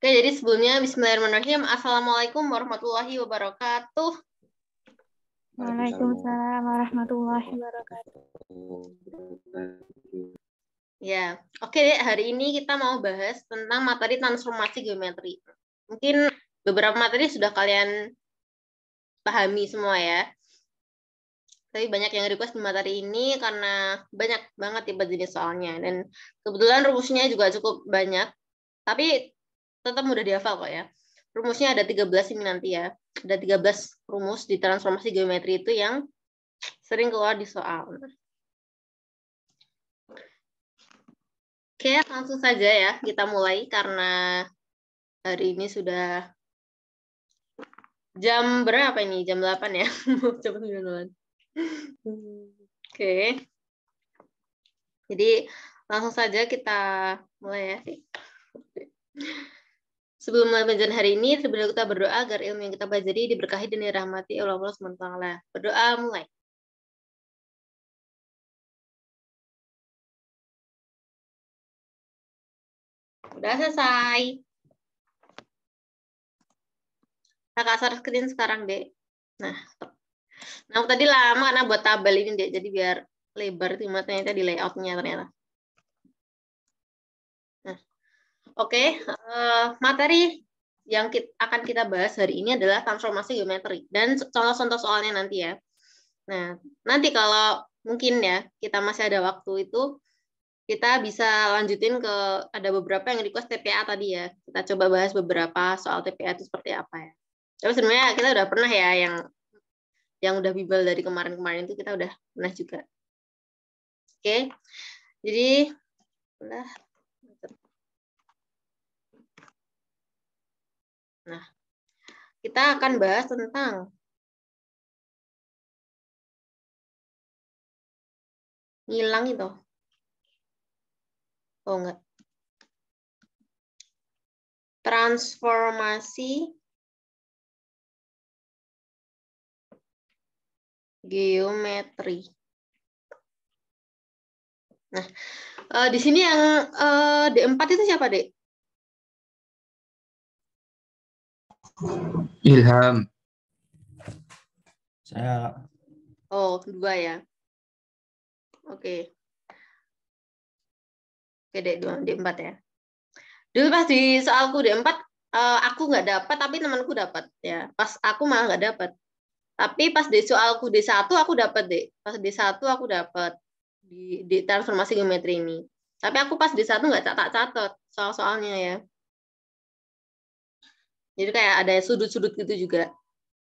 Oke, jadi sebelumnya Bismillahirrahmanirrahim. Assalamualaikum warahmatullahi wabarakatuh. Waalaikumsalam warahmatullahi wabarakatuh. Ya, oke deh. Hari ini kita mau bahas tentang materi transformasi geometri. Mungkin beberapa materi sudah kalian pahami semua ya. Tapi banyak yang request di materi ini karena banyak banget tipe jenis soalnya. Dan kebetulan rumusnya juga cukup banyak. Tapi tetap mudah dihafal kok ya. Rumusnya ada 13 ini nanti ya. Ada 13 rumus di transformasi geometri itu yang sering keluar di soal. Oke, langsung saja ya kita mulai karena hari ini sudah jam berapa ini? Jam 8 ya. jam 9. Oke. Jadi langsung saja kita mulai ya. Sebelum mulai pelajaran hari ini, sebelum kita berdoa agar ilmu yang kita pelajari diberkahi dan dirahmati oleh Allah SWT. Berdoa mulai. Udah selesai. Kakak harus kerjain sekarang, deh. Nah, stop. Nah, tadi lama karena buat tabel ini, deh Jadi biar lebar, cuma ternyata di layoutnya ternyata. Oke, okay, uh, eh, materi yang kita, akan kita bahas hari ini adalah transformasi geometri dan contoh-contoh soalnya nanti ya. Nah, nanti kalau mungkin ya kita masih ada waktu itu kita bisa lanjutin ke ada beberapa yang request TPA tadi ya. Kita coba bahas beberapa soal TPA itu seperti apa ya. Tapi sebenarnya kita udah pernah ya yang yang udah bibel dari kemarin-kemarin itu kita udah pernah juga. Oke. Okay. Jadi, udah Nah, kita akan bahas tentang ngilang itu. Oh enggak. Transformasi geometri. Nah, eh, di sini yang eh, D4 itu siapa, Dek? Ilham. Saya. Oh, dua ya. Oke. Oke, D2, D4 ya. Dulu pas di soalku d empat eh, aku nggak dapat, tapi temanku dapat. ya. Pas aku malah nggak dapat. Tapi pas di soalku d satu aku dapat deh. Pas d satu aku dapat di, di transformasi geometri ini. Tapi aku pas d satu nggak tak catat soal-soalnya ya. Jadi kayak ada sudut-sudut gitu juga.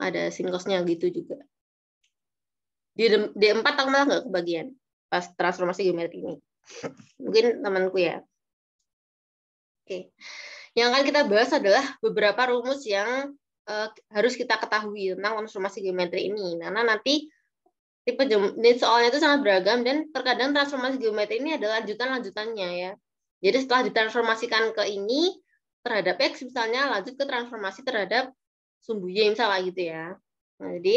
Ada sinkosnya gitu juga. Di D4 aku malah nggak kebagian pas transformasi geometri ini. Mungkin temanku ya. Oke. Yang akan kita bahas adalah beberapa rumus yang eh, harus kita ketahui tentang transformasi geometri ini. Karena nanti tipe soalnya itu sangat beragam dan terkadang transformasi geometri ini adalah lanjutan-lanjutannya ya. Jadi setelah ditransformasikan ke ini, terhadap X misalnya lanjut ke transformasi terhadap sumbu Y misalnya gitu ya. Nah, jadi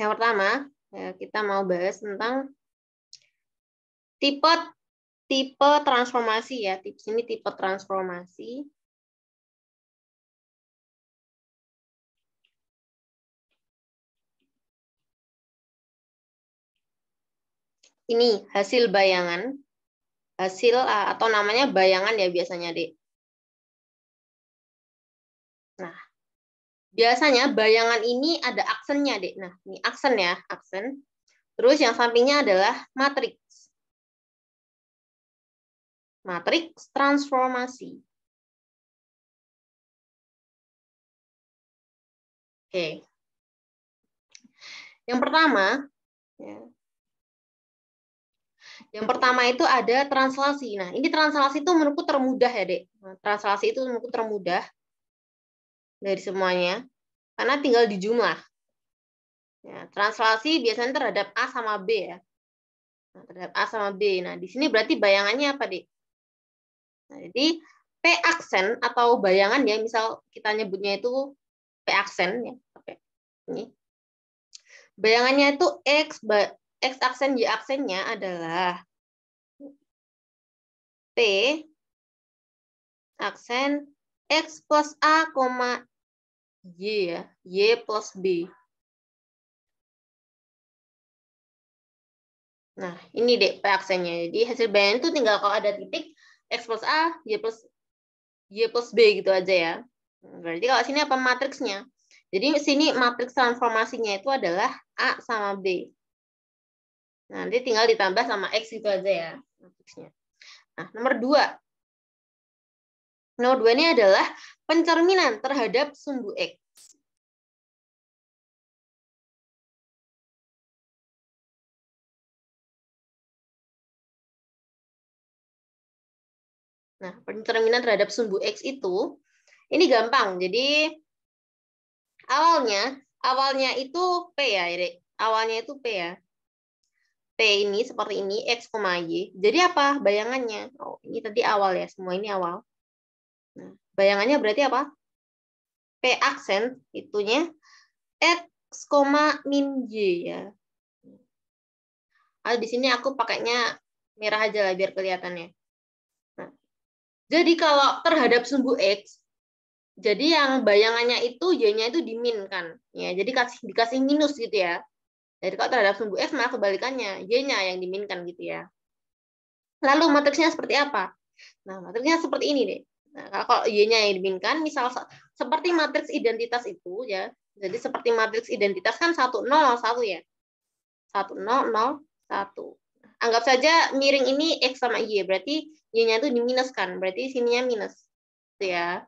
yang pertama ya, kita mau bahas tentang tipe tipe transformasi ya. Tips ini tipe transformasi. Ini hasil bayangan hasil eh, eh, atau namanya bayangan ya biasanya, Dek. Nah, biasanya bayangan ini ada aksennya, Dek. Nah, ini aksen ya, aksen. Terus yang sampingnya adalah matriks. Matriks transformasi. Oke. Yang pertama, ya, yang pertama itu ada translasi. Nah, ini translasi itu menurutku termudah ya, Dek. Nah, translasi itu menurutku termudah dari semuanya. Karena tinggal dijumlah. Ya, translasi biasanya terhadap A sama B ya. Nah, terhadap A sama B. Nah, di sini berarti bayangannya apa, Dek? Nah, jadi P aksen atau bayangan ya, misal kita nyebutnya itu P aksen ya. Oke. Ini. Bayangannya itu X X aksen Y aksennya adalah P aksen X plus A, Y ya, Y plus B. Nah, ini deh P aksennya. Jadi hasil bayangan itu tinggal kalau ada titik X plus A, Y plus Y plus B gitu aja ya. Berarti kalau sini apa matriksnya? Jadi sini matriks transformasinya itu adalah A sama B. Nah, nanti tinggal ditambah sama X itu aja ya. Nah, nomor dua. Nomor dua ini adalah pencerminan terhadap sumbu X. Nah, pencerminan terhadap sumbu X itu, ini gampang. Jadi, awalnya, awalnya itu P ya, Irik. Awalnya itu P ya. P ini seperti ini, X, Y. Jadi apa bayangannya? Oh, ini tadi awal ya, semua ini awal. Nah, bayangannya berarti apa? P aksen, itunya X, min Y ya. Ah, di sini aku pakainya merah aja lah biar kelihatannya. Nah, jadi kalau terhadap sumbu X, jadi yang bayangannya itu Y-nya itu dimin kan? Ya, jadi dikasih minus gitu ya. Jadi kalau terhadap sumbu F malah kebalikannya, Y-nya yang diminkan gitu ya. Lalu matriksnya seperti apa? Nah, matriksnya seperti ini deh. Nah, kalau Y-nya yang diminkan, misal seperti matriks identitas itu ya. Jadi seperti matriks identitas kan 1 0 1 ya. 1 0 0 1. Anggap saja miring ini X sama Y, berarti Y-nya itu diminuskan, berarti sininya minus. Gitu ya.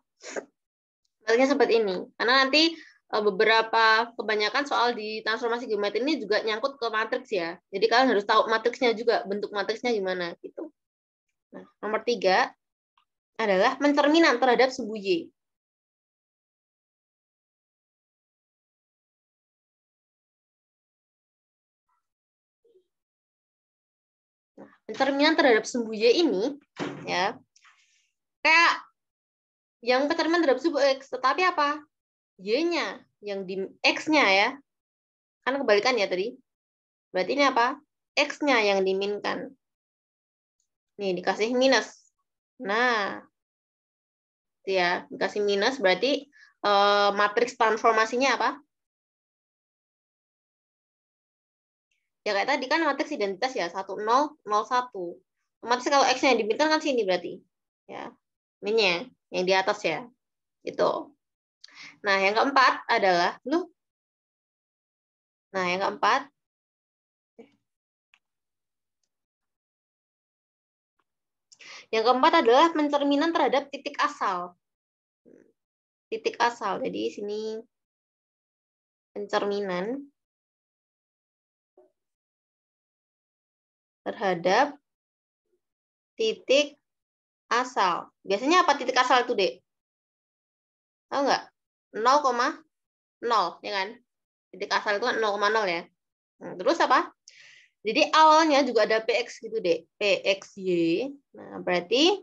Matriksnya seperti ini. Karena nanti Eh, beberapa kebanyakan soal di transformasi geometri ini juga nyangkut ke matriks ya. Jadi kalian harus tahu matriksnya juga, bentuk matriksnya gimana gitu. Nah, nomor tiga adalah mencerminkan terhadap sub Y. Nah, mencerminkan pencerminan terhadap sumbu Y ini ya kayak yang pencerminan terhadap sumbu X, tetapi apa? Y-nya yang di X-nya ya. Kan kebalikan ya tadi. Berarti ini apa? X-nya yang diminkan. Nih, dikasih minus. Nah, ya dikasih minus berarti uh, matriks transformasinya apa? Ya kayak tadi kan matriks identitas ya, 1, 0, 0, 1. Matriks kalau X-nya diminkan kan sini berarti. ya Minnya, yang di atas ya. Itu. Nah, yang keempat adalah lu. Nah, yang keempat Yang keempat adalah pencerminan terhadap titik asal. Titik asal. Jadi sini pencerminan terhadap titik asal. Biasanya apa titik asal itu, Dek? Tahu nggak? 0,0 ya kan? Titik asal itu kan 0,0 ya. Nah, terus apa? Jadi awalnya juga ada PX gitu deh, PXY. Nah, berarti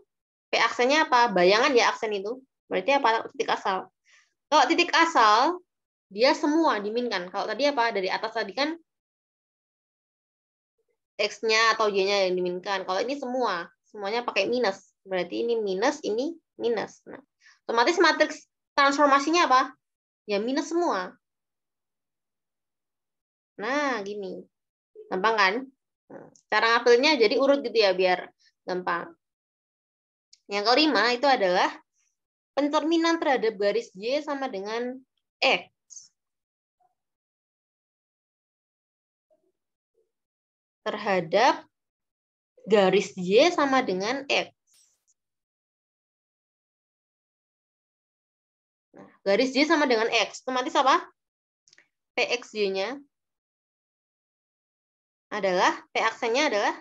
P aksennya apa? Bayangan ya aksen itu. Berarti apa? Titik asal. Kalau titik asal, dia semua diminkan. Kalau tadi apa? Dari atas tadi kan X-nya atau Y-nya yang diminkan. Kalau ini semua, semuanya pakai minus. Berarti ini minus, ini minus. Nah, otomatis matriks transformasinya apa? Ya minus semua. Nah, gini. Gampang kan? Hmm. Cara ngapilnya jadi urut gitu ya, biar gampang. Yang kelima itu adalah pencerminan terhadap garis j sama dengan X. Terhadap garis Y sama dengan X. Garis Y sama dengan X. Otomatis apa? PXY-nya adalah, P aksennya adalah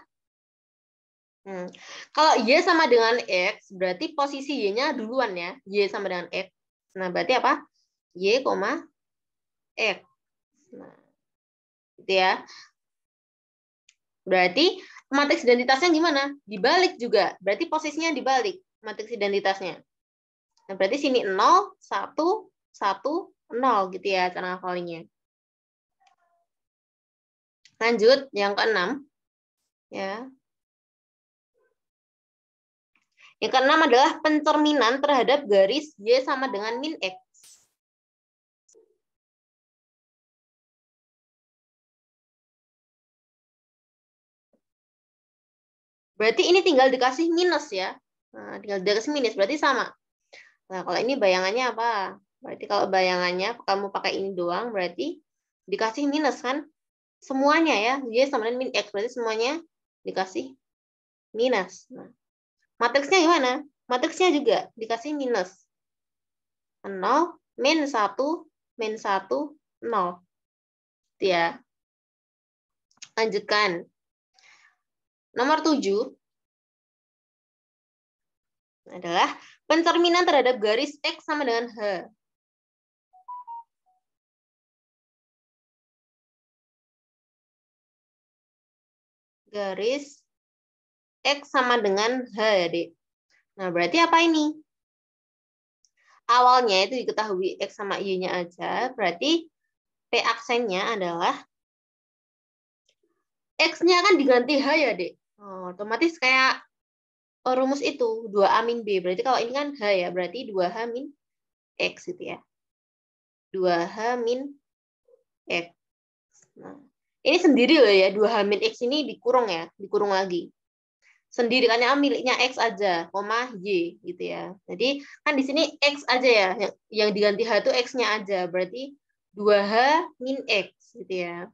Hmm. Kalau Y sama dengan X, berarti posisi Y-nya duluan ya. Y sama dengan X. Nah, berarti apa? Y, X. Nah, gitu ya. Berarti matriks identitasnya gimana? Dibalik juga. Berarti posisinya dibalik matriks identitasnya. Nah, berarti sini 0, 1, 1, 0 gitu ya cara ngafalnya. Lanjut, yang keenam. Ya. Yang keenam adalah pencerminan terhadap garis Y sama dengan min X. Berarti ini tinggal dikasih minus ya. Nah, tinggal dikasih minus, berarti sama. Nah, kalau ini bayangannya apa? Berarti kalau bayangannya kamu pakai ini doang, berarti dikasih minus kan? Semuanya ya. Jadi sama dengan min X, berarti semuanya dikasih minus. Nah, matriksnya gimana? Matriksnya juga dikasih minus. 0, min 1, min 1, 0. Itu ya. Lanjutkan. Nomor 7 adalah Pencerminan terhadap garis X sama dengan H. Garis X sama dengan H ya, Dek. Nah, berarti apa ini? Awalnya itu diketahui X sama Y-nya aja, berarti P aksennya adalah X-nya kan diganti H ya, Dek. Oh, nah, otomatis kayak Oh, rumus itu 2A min B. Berarti kalau ini kan H ya, berarti 2H min X gitu ya. 2H min X. Nah, ini sendiri loh ya, 2H min X ini dikurung ya, dikurung lagi. Sendiri kan A miliknya X aja, koma Y gitu ya. Jadi kan di sini X aja ya, yang, yang diganti H itu X-nya aja. Berarti 2H min X gitu ya.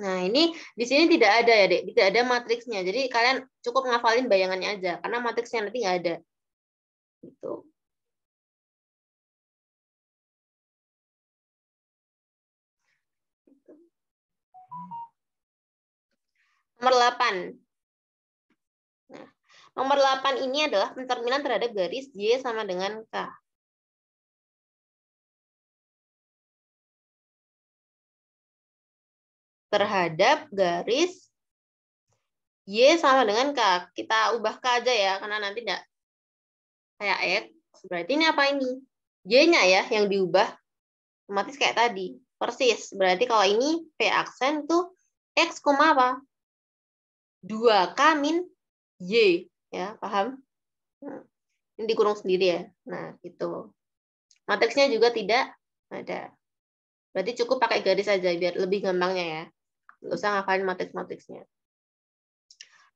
Nah, ini di sini tidak ada ya, Dek. Tidak ada matriksnya. Jadi kalian cukup ngafalin bayangannya aja karena matriksnya nanti nggak ada. Gitu. Nomor 8. Nah, nomor 8 ini adalah pencerminan terhadap garis Y sama dengan K. terhadap garis Y sama dengan K. Kita ubah K aja ya, karena nanti enggak kayak X. Berarti ini apa ini? Y-nya ya yang diubah. Otomatis kayak tadi. Persis. Berarti kalau ini P aksen tuh X, apa? 2K min Y. Ya, paham? Hmm. Ini dikurung sendiri ya. Nah, itu Matriksnya juga tidak ada. Berarti cukup pakai garis aja biar lebih gampangnya ya. Nggak usah ngafalin matriks-matriksnya.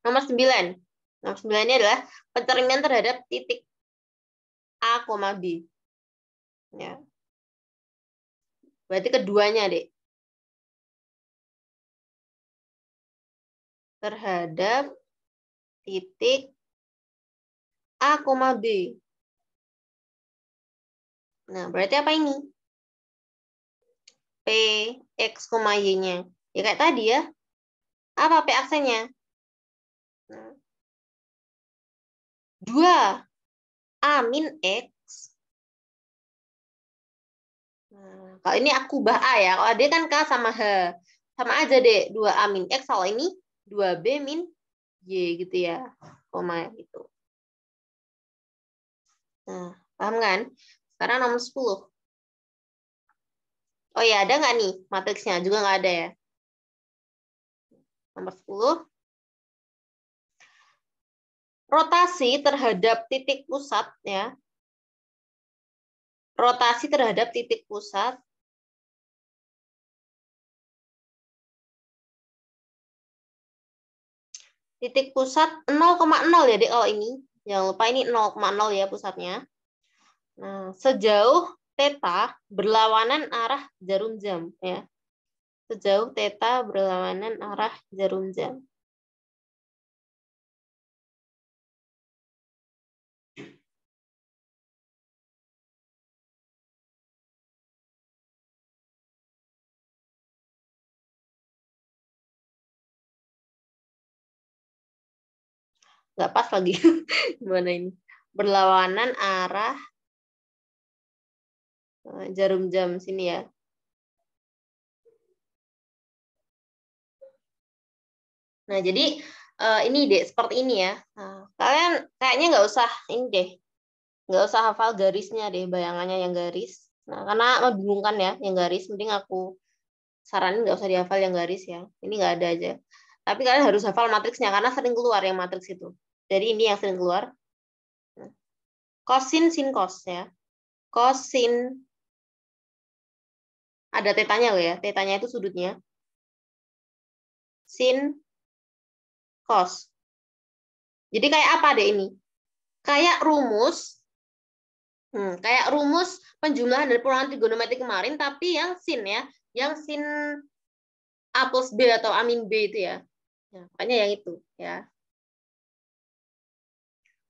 Nomor 9. Nomor 9 ini adalah pencerminan terhadap titik A, B. Ya. Berarti keduanya, Dek. Terhadap titik A, B. Nah, berarti apa ini? P, X, Y-nya. Ya kayak tadi ya. Apa P aksennya? Dua. A min X. Nah, kalau ini aku bah A ya. Kalau dia kan K sama H. Sama aja deh. dua a min X. Kalau ini dua b min Y gitu ya. Koma gitu. Nah, paham kan? Sekarang nomor 10. Oh ya, ada nggak nih matriksnya? Juga nggak ada ya? Nomor 10. Rotasi terhadap titik pusat ya. Rotasi terhadap titik pusat titik pusat 0,0 ya dek kalau oh, ini. Jangan lupa ini 0,0 ya pusatnya. Nah, sejauh teta berlawanan arah jarum jam ya sejauh teta berlawanan arah jarum jam. nggak pas lagi gimana ini berlawanan arah eh, jarum jam sini ya Nah, jadi uh, ini deh seperti ini ya. Nah, kalian kayaknya nggak usah ini deh, nggak usah hafal garisnya deh, bayangannya yang garis. Nah, karena membingungkan ya yang garis, mending aku saranin nggak usah dihafal yang garis ya. Ini nggak ada aja. Tapi kalian harus hafal matriksnya karena sering keluar yang matriks itu. Jadi ini yang sering keluar. cosin sin cos ya. cosin ada tetanya loh ya. Tetanya itu sudutnya. Sin kos. Jadi kayak apa deh ini? Kayak rumus, hmm, kayak rumus penjumlahan dari perulangan trigonometri kemarin, tapi yang sin ya, yang sin A plus B atau a min B itu ya. ya makanya yang itu ya.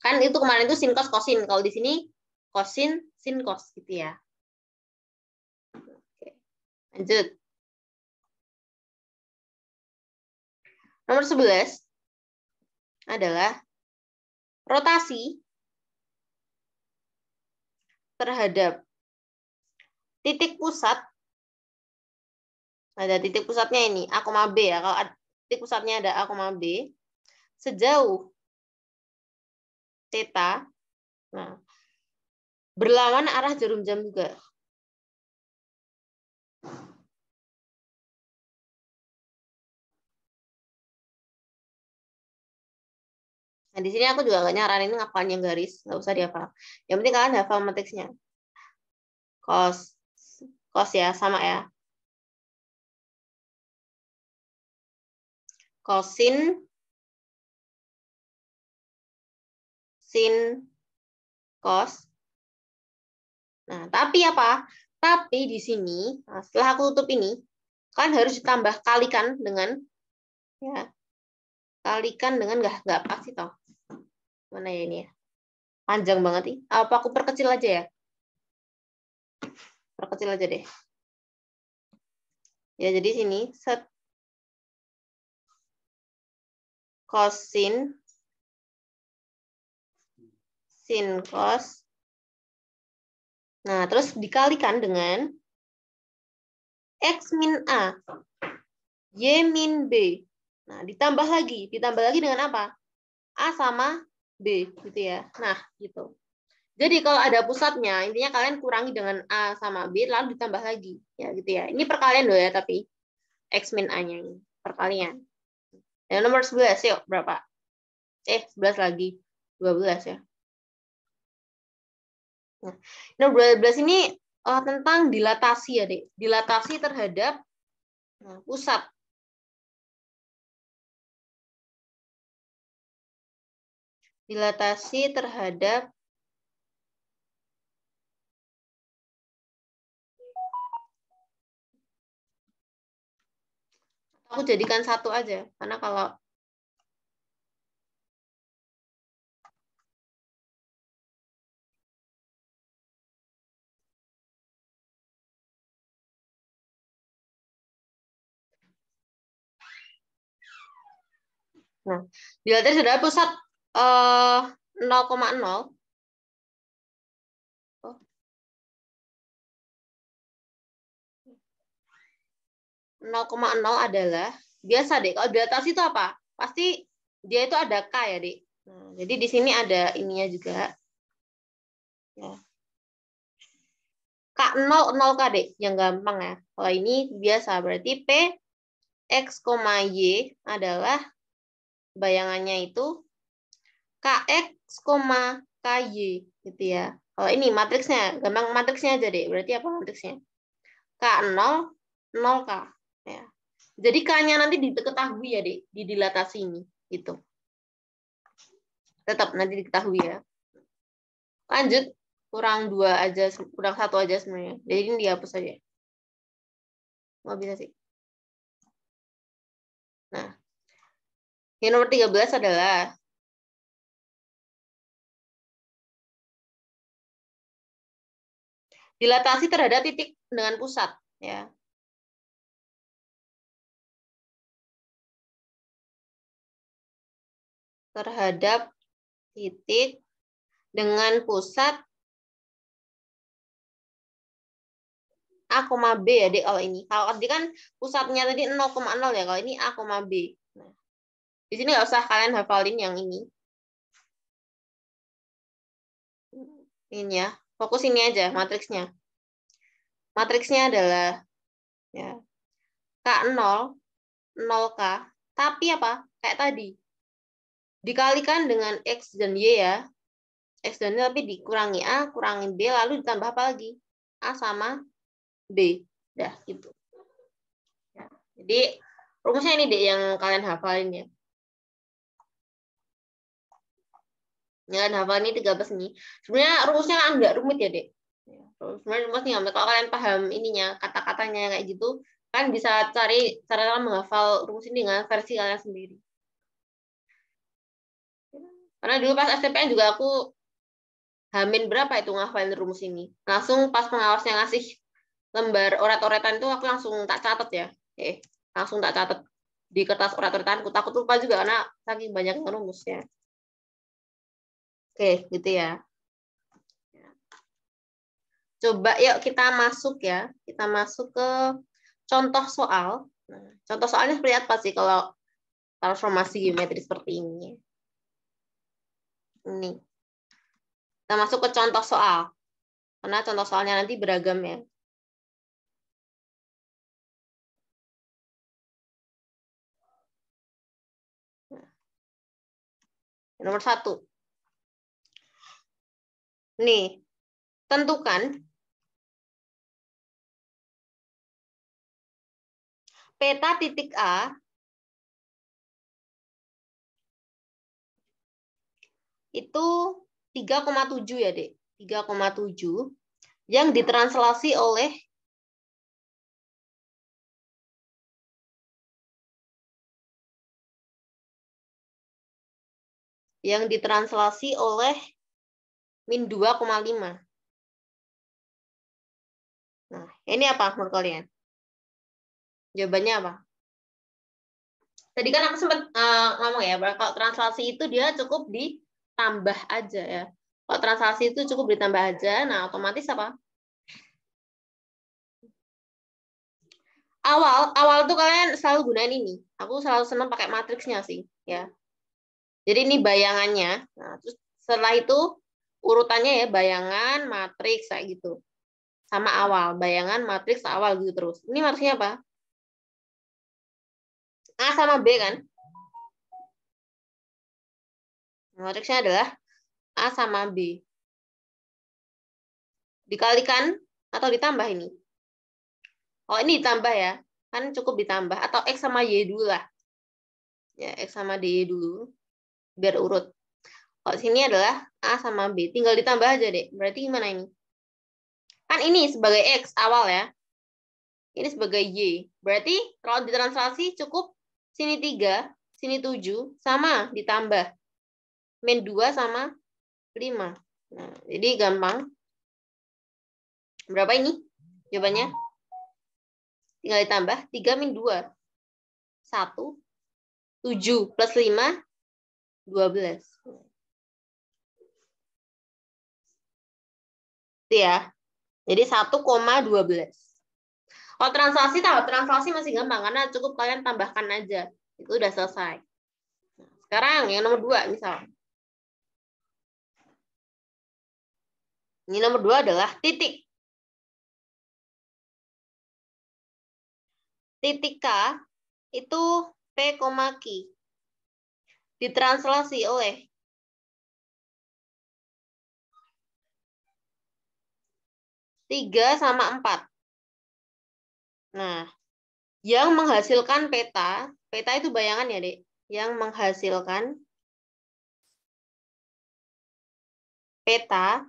Kan itu kemarin itu sin kos kosin. Kalau di sini kosin sin kos gitu ya. Oke. Lanjut. Nomor 11 adalah rotasi terhadap titik pusat ada titik pusatnya ini A, B ya. Kalau titik pusatnya ada A, B sejauh theta nah berlawan arah jarum jam juga. Nah, di sini aku juga nggak nyaranin yang garis, nggak usah dihafal. Yang penting kalian hafal matriksnya. kos kos ya, sama ya. kosin sin, kos Nah, tapi apa? Tapi di sini, nah, setelah aku tutup ini, kalian harus ditambah kalikan dengan ya kalikan dengan nggak nggak pasti toh Mana ya ini ya? Panjang banget nih. Apa aku perkecil aja ya? Perkecil aja deh. Ya, jadi sini set kosin sin cos. Nah, terus dikalikan dengan X min A, Y min B. Nah, ditambah lagi. Ditambah lagi dengan apa? A sama B gitu ya. Nah, gitu. Jadi kalau ada pusatnya, intinya kalian kurangi dengan A sama B, lalu ditambah lagi. ya gitu ya. Ini perkalian loh ya, tapi X min A-nya ini. Perkalian. Ya nomor 11, yuk. Berapa? Eh, 11 lagi. 12 ya. Nah, nomor 12 ini oh, tentang dilatasi ya, Dek. Dilatasi terhadap nah, pusat. dilatasi terhadap aku jadikan satu aja karena kalau Nah, dilatasi terhadap pusat eh 0,0 0,0 adalah biasa deh kalau di atas itu apa pasti dia itu ada k ya dek nah, jadi di sini ada ininya juga ya. k 0 0 k yang gampang ya kalau ini biasa berarti p x y adalah bayangannya itu KX, KY gitu ya. Kalau ini matriksnya, gampang matriksnya aja deh. Berarti apa matriksnya? K0, 0K. Ya. Jadi K-nya nanti diketahui ya, Dek, di dilatasi ini. Gitu. Tetap nanti diketahui ya. Lanjut, kurang dua aja, kurang satu aja sebenarnya. Jadi ini dihapus aja. Nggak bisa sih. Nah, yang nomor 13 adalah Dilatasi terhadap titik dengan pusat, ya. Terhadap titik dengan pusat A, koma B ya di kalau ini. Kalau tadi kan pusatnya tadi 0,0 ya. Kalau ini A, koma B. Nah, di sini nggak usah kalian hafalin yang ini. Ini ya, fokus ini aja matriksnya. Matriksnya adalah ya K0 0K tapi apa? Kayak tadi. Dikalikan dengan X dan Y ya. X dan Y tapi dikurangi A, kurangi B, lalu ditambah apa lagi? A sama B. Dah, gitu. Ya, jadi, rumusnya ini deh yang kalian hafalin ya. Ya, hafal ini 13 ini. Sebenarnya rumusnya kan nggak rumit ya, Dek. Iya. Sebenarnya rumusnya kalau kalian paham ininya, kata-katanya kayak gitu, kan bisa cari cara cara menghafal rumus ini dengan versi kalian sendiri. Karena dulu pas STPN juga aku hamin berapa itu ngafalin rumus ini. Langsung pas pengawasnya ngasih lembar orat-oratan itu aku langsung tak catat ya. Eh, langsung tak catat di kertas orat Aku Takut lupa juga karena saking banyak rumusnya. Oke, gitu ya. Coba yuk kita masuk ya. Kita masuk ke contoh soal. Nah, contoh soalnya seperti apa sih kalau transformasi geometri seperti ini? Ini. Kita masuk ke contoh soal. Karena contoh soalnya nanti beragam ya. Nah. Nomor satu, Nih, tentukan peta titik A itu 3,7 ya, Dek. 3,7 yang ditranslasi oleh yang ditranslasi oleh min 2,5. Nah, ini apa menurut kalian? Jawabannya apa? Tadi kan aku sempat uh, eh, ngomong ya, kalau translasi itu dia cukup ditambah aja ya. Kalau translasi itu cukup ditambah aja, nah otomatis apa? Awal, awal tuh kalian selalu gunain ini. Aku selalu senang pakai matriksnya sih, ya. Jadi ini bayangannya. Nah, terus setelah itu urutannya ya bayangan, matriks kayak gitu. Sama hmm. awal, bayangan, matriks, awal gitu terus. Ini maksudnya apa? A sama B kan? Matriksnya adalah A sama B. Dikalikan atau ditambah ini? Oh, ini ditambah ya. Kan cukup ditambah. Atau X sama Y dulu lah. Ya, X sama D dulu. Biar urut. Kalau sini adalah A sama B. Tinggal ditambah aja deh. Berarti gimana ini? Kan ini sebagai X awal ya. Ini sebagai Y. Berarti kalau ditranslasi cukup sini 3, sini 7, sama ditambah. Min 2 sama 5. Nah, jadi gampang. Berapa ini jawabannya? Tinggal ditambah 3 min 2. 1, 7 plus 5, 12. ya. Jadi 1,12. Kalau translasi, tahu translasi masih gampang karena cukup kalian tambahkan aja. Itu udah selesai. Sekarang yang nomor dua misal. Ini nomor dua adalah titik. Titik K itu P, Q. Ditranslasi oleh 3 sama 4. Nah, yang menghasilkan peta, peta itu bayangan ya, Dek. Yang menghasilkan peta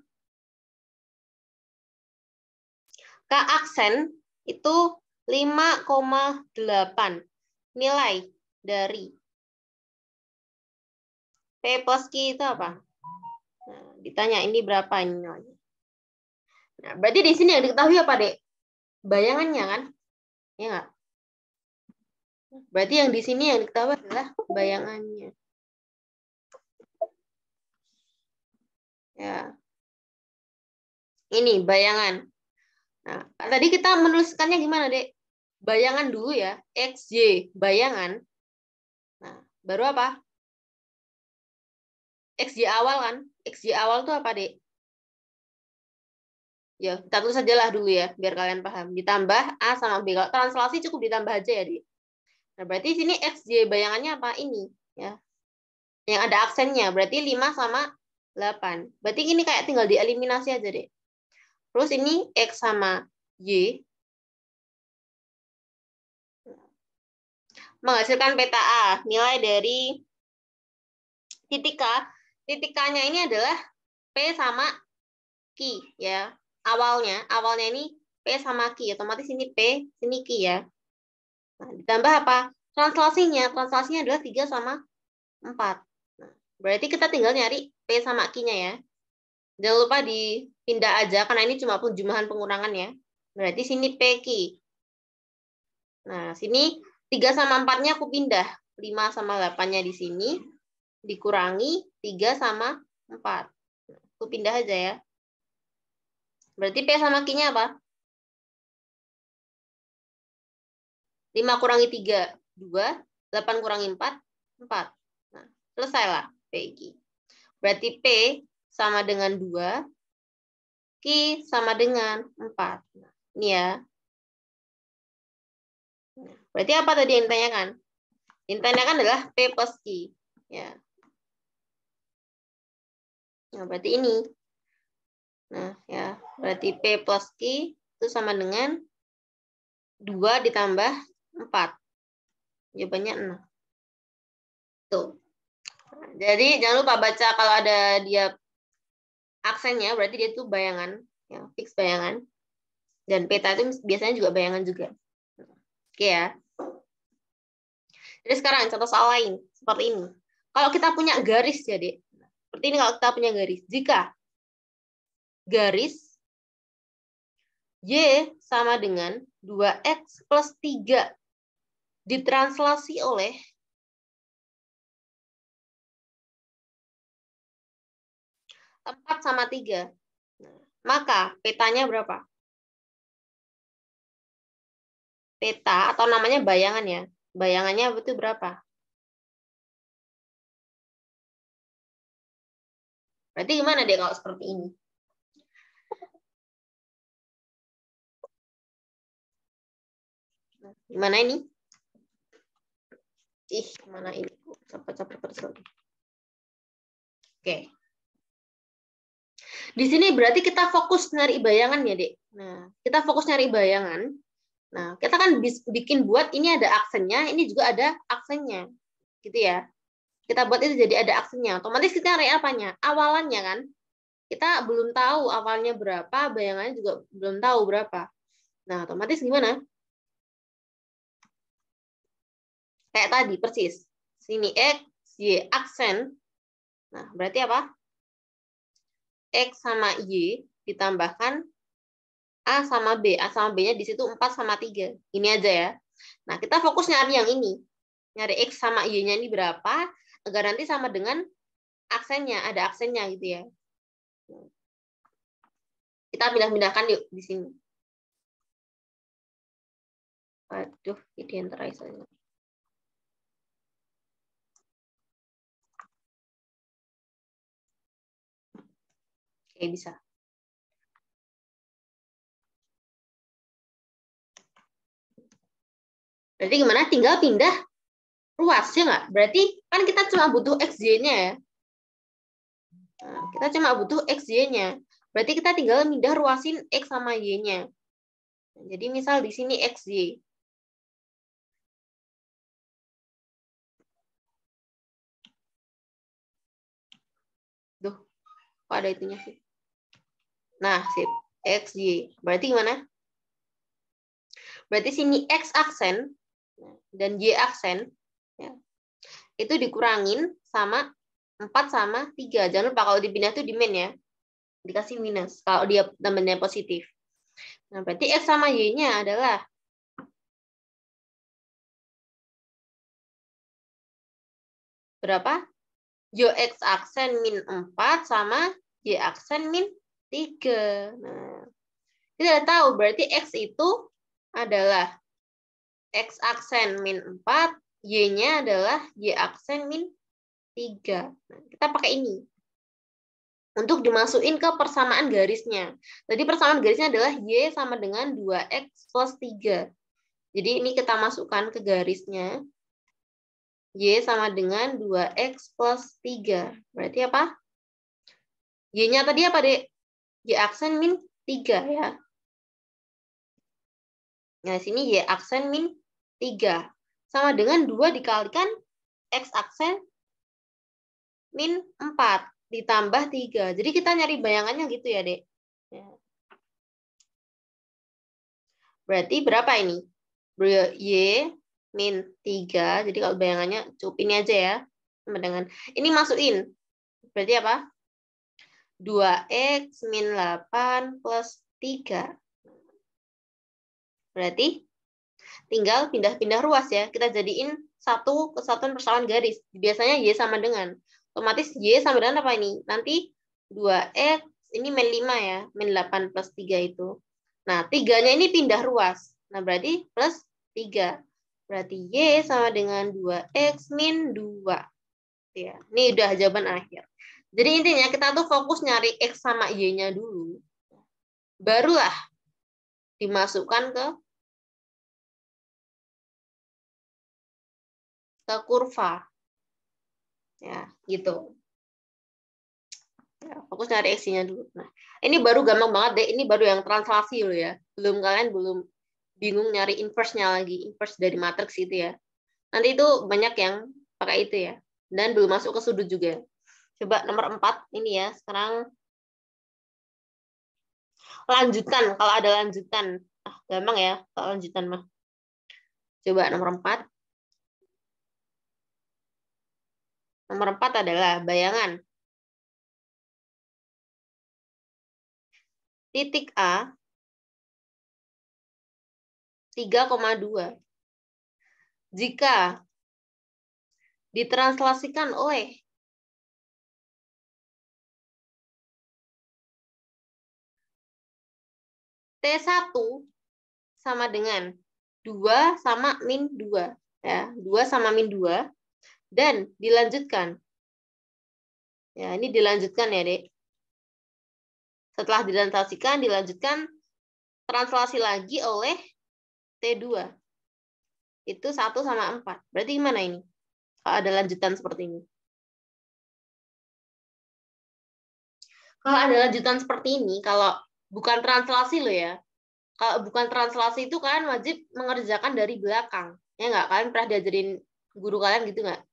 ke aksen itu 5,8 nilai dari P plus Q itu apa? Nah, ditanya ini berapa ini nilainya? Nah, berarti di sini yang diketahui apa, Dek? Bayangannya kan? Iya nggak? Berarti yang di sini yang diketahui adalah bayangannya. Ya. Ini bayangan. Nah, tadi kita menuliskannya gimana, Dek? Bayangan dulu ya, XY, bayangan. Nah, baru apa? XY awal kan? XY awal tuh apa, Dek? Ya, kita tulis aja lah dulu ya, biar kalian paham. Ditambah A sama B. Kalau translasi cukup ditambah aja ya, Dik. Nah, berarti sini x XJ bayangannya apa? Ini. ya Yang ada aksennya. Berarti 5 sama 8. Berarti ini kayak tinggal dieliminasi aja, deh Terus ini X sama Y. Menghasilkan peta A. Nilai dari titik K. Titik K-nya ini adalah P sama Q. Ya awalnya, awalnya ini P sama Q, otomatis ini P, sini Q ya. Nah, ditambah apa? Translasinya, translasinya adalah 3 sama 4. Nah, berarti kita tinggal nyari P sama Q-nya ya. Jangan lupa dipindah aja, karena ini cuma penjumlahan pengurangan ya. Berarti sini P, Q. Nah, sini 3 sama 4-nya aku pindah. 5 sama 8-nya di sini. Dikurangi 3 sama 4. Nah, aku pindah aja ya. Berarti P sama Q-nya apa? 5 kurangi 3, 2. 8 kurangi 4, 4. Nah, selesailah P, Q. Berarti P sama dengan 2, Q sama dengan 4. Nah, ini ya. Nah, berarti apa tadi yang ditanyakan? Yang ditanyakan adalah P plus Q. Ya. Nah, berarti ini Nah, ya, berarti P plus Q itu sama dengan 2 ditambah 4. Jawabannya 6. Tuh. Jadi jangan lupa baca kalau ada dia aksennya, berarti dia itu bayangan, ya, fix bayangan. Dan peta itu biasanya juga bayangan juga. Oke ya. Jadi sekarang contoh soal lain, seperti ini. Kalau kita punya garis jadi, ya, seperti ini kalau kita punya garis. Jika garis Y sama dengan 2X plus 3 ditranslasi oleh empat sama tiga. Nah, maka petanya berapa? Peta atau namanya bayangan ya. Bayangannya betul berapa? Berarti gimana deh kalau seperti ini? di Mana ini? Ih, mana ini? capek-capek caper Oke. Di sini berarti kita fokus nyari bayangan ya, Dek. Nah, kita fokus nyari bayangan. Nah, kita kan bikin buat ini ada aksennya, ini juga ada aksennya. Gitu ya. Kita buat itu jadi ada aksennya. Otomatis kita nyari apanya? Awalannya kan. Kita belum tahu awalnya berapa, bayangannya juga belum tahu berapa. Nah, otomatis gimana? Kayak tadi, persis. Sini X, Y, aksen. Nah, berarti apa? X sama Y ditambahkan A sama B. A sama B-nya di situ empat sama tiga Ini aja ya. Nah, kita fokus nyari yang ini. Nyari X sama Y-nya ini berapa, agar nanti sama dengan aksennya. Ada aksennya gitu ya. Kita pindah-pindahkan yuk di sini. Aduh, ini Oke, bisa. Berarti gimana? Tinggal pindah ruas, ya nggak? Berarti kan kita cuma butuh XY-nya ya. Nah, kita cuma butuh XY-nya. Berarti kita tinggal pindah ruasin X sama Y-nya. Jadi misal di sini XY. Duh, kok ada itunya sih? Nah, sip. X, Y. Berarti gimana? Berarti sini X aksen dan Y aksen ya, itu dikurangin sama 4 sama 3. Jangan lupa kalau dipindah itu di min ya. Dikasih minus kalau dia tambahnya positif. Nah, berarti X sama Y-nya adalah berapa? Yo X aksen min 4 sama Y aksen min tiga, Nah, kita tahu berarti X itu adalah X aksen min 4, Y-nya adalah Y aksen min 3. Nah, kita pakai ini untuk dimasukin ke persamaan garisnya. Jadi persamaan garisnya adalah Y sama dengan 2X plus 3. Jadi ini kita masukkan ke garisnya. Y sama dengan 2X plus 3. Berarti apa? Y-nya tadi apa, Dek? Y aksen min 3 ya. Nah, sini Y aksen min 3. Sama dengan 2 dikalikan X aksen min 4 ditambah 3. Jadi kita nyari bayangannya gitu ya, Dek. Ya. Berarti berapa ini? Y min 3. Jadi kalau bayangannya cukup ini aja ya. Sama dengan ini masukin. Berarti apa? 2X min 8 plus 3. Berarti tinggal pindah-pindah ruas ya. Kita jadiin satu kesatuan persamaan garis. Biasanya Y sama dengan. Otomatis Y sama dengan apa ini? Nanti 2X, ini min 5 ya. Min 8 plus 3 itu. Nah, tiganya ini pindah ruas. Nah, berarti plus 3. Berarti Y sama dengan 2X min 2. Ya, ini udah jawaban akhir. Jadi intinya kita tuh fokus nyari X sama Y-nya dulu. Barulah dimasukkan ke ke kurva. Ya, gitu. Ya, fokus nyari x-nya dulu. Nah, ini baru gampang banget deh. Ini baru yang translasi loh ya. Belum kalian belum bingung nyari inverse-nya lagi, inverse dari matriks itu ya. Nanti itu banyak yang pakai itu ya. Dan belum masuk ke sudut juga. Coba hmm. nomor empat ini ya. Sekarang lanjutan kalau ada lanjutan. Ah, gampang ya kalau lanjutan mah. Coba nomor empat Nomor empat adalah bayangan. Titik A 3,2. Jika ditranslasikan oleh T1 sama dengan 2 sama min 2. Ya, 2 sama min 2. Dan dilanjutkan. Ya, ini dilanjutkan ya, Dek. Setelah ditranslasikan, dilanjutkan translasi lagi oleh T2. Itu 1 sama 4. Berarti gimana ini? Kalau ada lanjutan seperti ini. Kalau ada lanjutan seperti ini, kalau bukan translasi lo ya kalau bukan translasi itu kan wajib mengerjakan dari belakang ya nggak kalian pernah diajarin guru kalian gitu nggak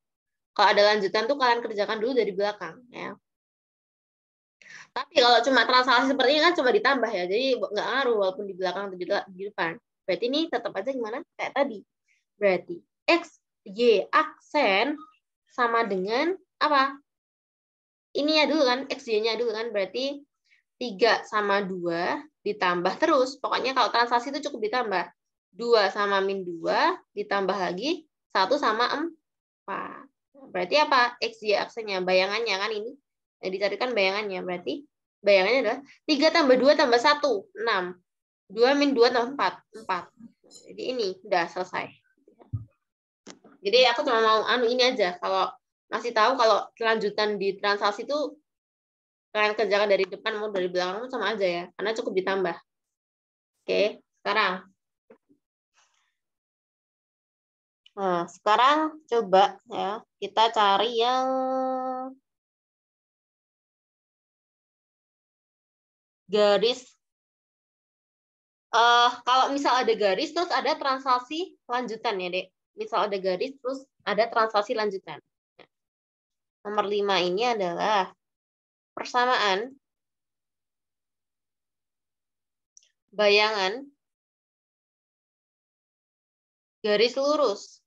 kalau ada lanjutan tuh kalian kerjakan dulu dari belakang ya tapi kalau cuma translasi seperti ini kan cuma ditambah ya jadi nggak ngaruh walaupun di belakang atau di depan berarti ini tetap aja gimana kayak tadi berarti x y aksen sama dengan apa ini ya dulu kan x y nya dulu kan berarti 3 sama 2 ditambah terus. Pokoknya kalau transaksi itu cukup ditambah. 2 sama min 2 ditambah lagi 1 sama 4. Berarti apa? X y aksennya. bayangannya kan ini. Nah, dicarikan bayangannya. Berarti bayangannya adalah 3 tambah 2 tambah 1, 6. 2 min 2 tambah 4, 4. Jadi ini udah selesai. Jadi aku cuma mau anu ini aja. Kalau masih tahu kalau kelanjutan di transaksi itu kalian kerjakan dari depan mau dari belakang sama aja ya, karena cukup ditambah. Oke, sekarang. Nah, sekarang coba ya, kita cari yang garis uh, kalau misal ada garis terus ada transaksi lanjutan ya dek misal ada garis terus ada transaksi lanjutan nomor lima ini adalah persamaan, bayangan, garis lurus.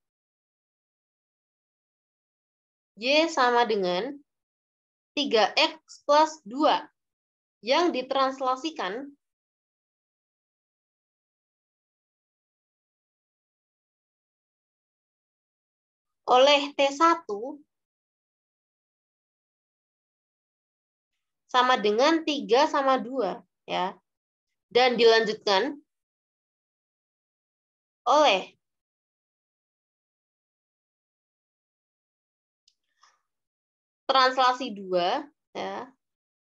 Y sama dengan 3X plus 2 yang ditranslasikan oleh T1 sama dengan 3 sama 2. Ya. Dan dilanjutkan oleh translasi 2, ya,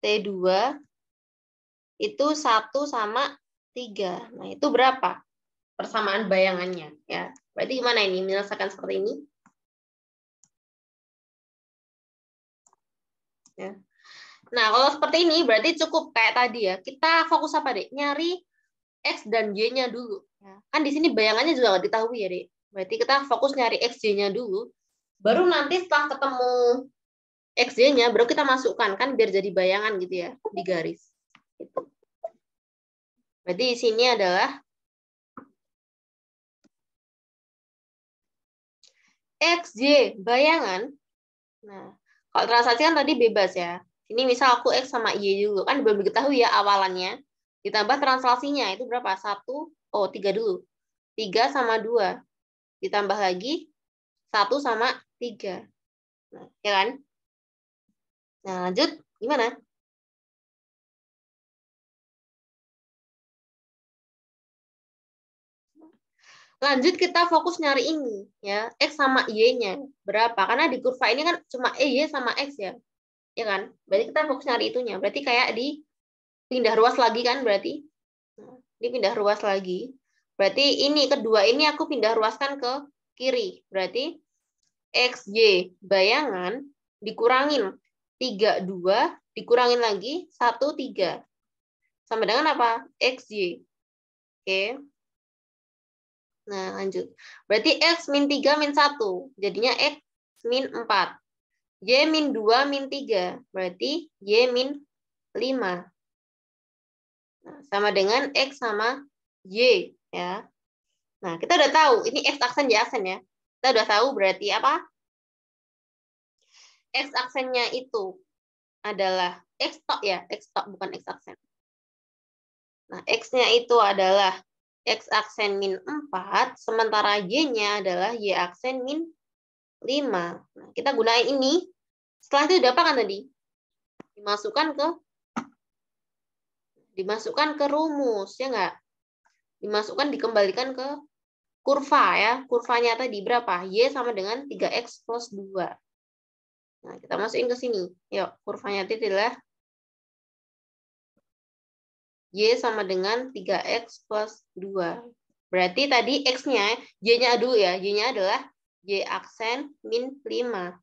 T2, itu 1 sama 3. Nah, itu berapa persamaan bayangannya? ya Berarti gimana ini? Menyelesaikan seperti ini? Ya. Nah, kalau seperti ini berarti cukup kayak tadi ya. Kita fokus apa, Dek? Nyari X dan Y-nya dulu. Ya. Kan di sini bayangannya juga nggak diketahui ya, Dek. Berarti kita fokus nyari X, Y-nya dulu. Baru nanti setelah ketemu X, Y-nya, baru kita masukkan, kan biar jadi bayangan gitu ya, di garis. Gitu. Berarti di sini adalah X, Y, bayangan. Nah, kalau transaksi kan tadi bebas ya. Ini misal aku X sama Y dulu. Kan belum diketahui ya awalannya. Ditambah translasinya. Itu berapa? satu oh tiga dulu. tiga sama dua Ditambah lagi satu sama tiga Nah, ya kan? Nah, lanjut. Gimana? lanjut kita fokus nyari ini ya x sama y-nya berapa karena di kurva ini kan cuma e y sama x ya ya kan? Berarti kita fokus nyari itunya. Berarti kayak di pindah ruas lagi kan berarti? Ini pindah ruas lagi. Berarti ini kedua ini aku pindah ruaskan ke kiri. Berarti XY bayangan dikurangin 3, 2, dikurangin lagi 1, 3. Sama dengan apa? XY. Oke. Nah, lanjut. Berarti X min 3 min 1. Jadinya X min 4. Y min 2 min 3. Berarti Y min 5. Nah, sama dengan X sama Y. ya. Nah, kita udah tahu. Ini X aksen, Y aksen ya. Kita udah tahu berarti apa? X aksennya itu adalah X tok ya. X tok bukan X aksen. Nah, X-nya itu adalah X aksen min 4, sementara Y-nya adalah Y aksen min 5. Nah, kita gunain ini. Setelah itu diapakan kan tadi? Dimasukkan ke dimasukkan ke rumus, ya enggak? Dimasukkan dikembalikan ke kurva ya. Kurvanya tadi berapa? Y sama dengan 3x plus 2. Nah, kita masukin ke sini. Yuk, kurvanya itu adalah ya. Y sama dengan 3X plus 2. Berarti tadi X-nya, Y-nya dulu ya, Y-nya adalah y aksen min 5.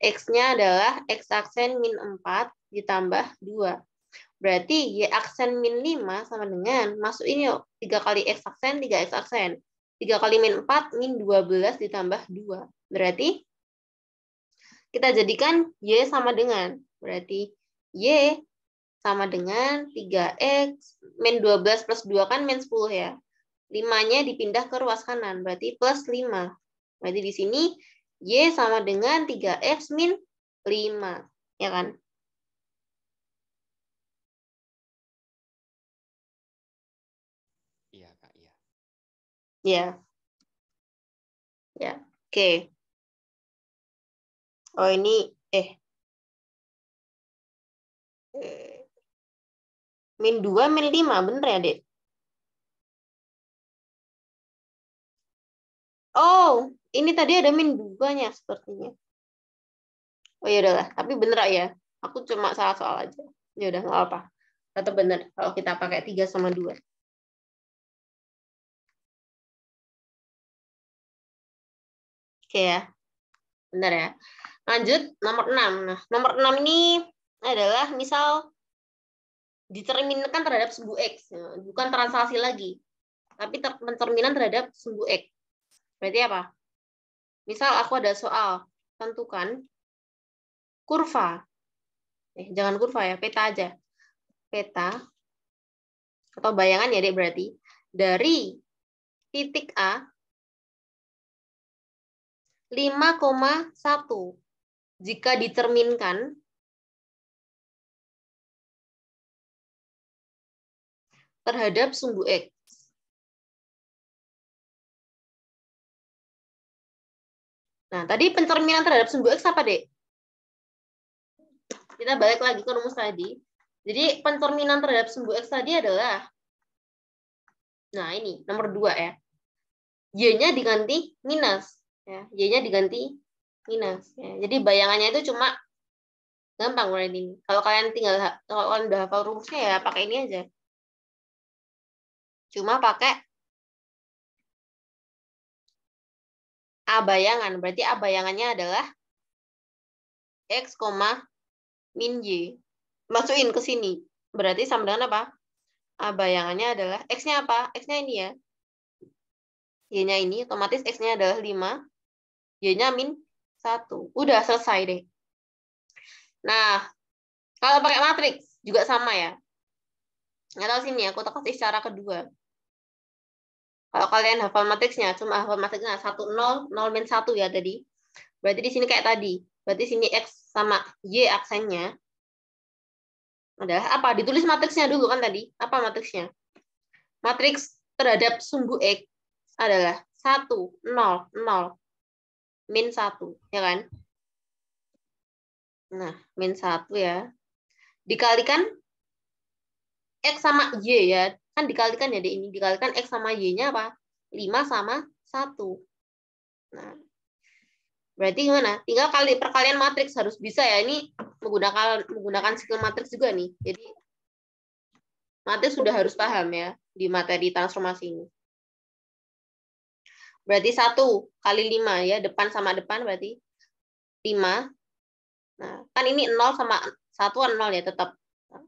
X-nya adalah X aksen min 4 ditambah 2. Berarti Y aksen min 5 sama dengan, masuk ini yuk, 3 kali X aksen, 3 X aksen. 3 kali min 4, min 12 ditambah 2. Berarti kita jadikan Y sama dengan, berarti Y sama dengan 3X, min 12 plus 2 kan min 10 ya. 5-nya dipindah ke ruas kanan, berarti plus 5. Berarti di sini Y sama dengan 3X min 5. Ya kan? Iya, Kak. Iya. Ya. Ya. ya. Oke. Okay. Oh, ini eh min 2, min 5. Bener ya, Dek? Oh, ini tadi ada min duanya sepertinya. Oh ya udahlah, tapi bener ah, ya. Aku cuma salah soal aja. Ya udah nggak apa. Tetap bener kalau kita pakai 3 sama 2. Oke ya. Bener ya. Lanjut nomor 6. Nah, nomor 6 ini adalah misal diterminkan terhadap sumbu X. Nah, bukan translasi lagi. Tapi pencerminan terhadap sumbu X. Berarti apa? Misal aku ada soal, tentukan kurva. Eh, jangan kurva ya, peta aja. Peta atau bayangan ya, Dek, berarti dari titik A 5,1 jika diterminkan terhadap sumbu X. Nah, tadi pencerminan terhadap sumbu X apa, Dek? Kita balik lagi ke rumus tadi. Jadi, pencerminan terhadap sumbu X tadi adalah, nah ini, nomor 2 ya. Y-nya diganti minus. ya Y-nya diganti minus. Ya. Jadi, bayangannya itu cuma gampang mulai ini. Kalau kalian tinggal, kalau kalian udah hafal rumusnya ya pakai ini aja. Cuma pakai A bayangan. Berarti A bayangannya adalah X, min Y. Masukin ke sini. Berarti sama dengan apa? A bayangannya adalah X-nya apa? X-nya ini ya. Y-nya ini, otomatis X-nya adalah 5. Y-nya min 1. Udah selesai deh. Nah, kalau pakai matriks juga sama ya. Nggak tahu sini ya, aku kasih secara kedua. Kalau kalian hafal matriksnya, cuma hafal matriksnya satu nol nol min satu ya tadi. Berarti di sini kayak tadi. Berarti sini X sama Y aksennya adalah apa? Ditulis matriksnya dulu kan tadi. Apa matriksnya? Matriks terhadap sumbu X adalah satu nol nol min satu ya kan? Nah, min satu ya. Dikalikan X sama Y ya. Kan dikalikan ya ini. Dikalikan X sama Y-nya apa? 5 sama 1. Nah, berarti gimana? Tinggal kali perkalian matriks harus bisa ya. Ini menggunakan menggunakan skill matriks juga nih. Jadi matriks sudah harus paham ya di materi transformasi ini. Berarti satu kali lima ya, depan sama depan berarti lima. Nah, kan ini nol sama satu kan nol ya tetap. Nah,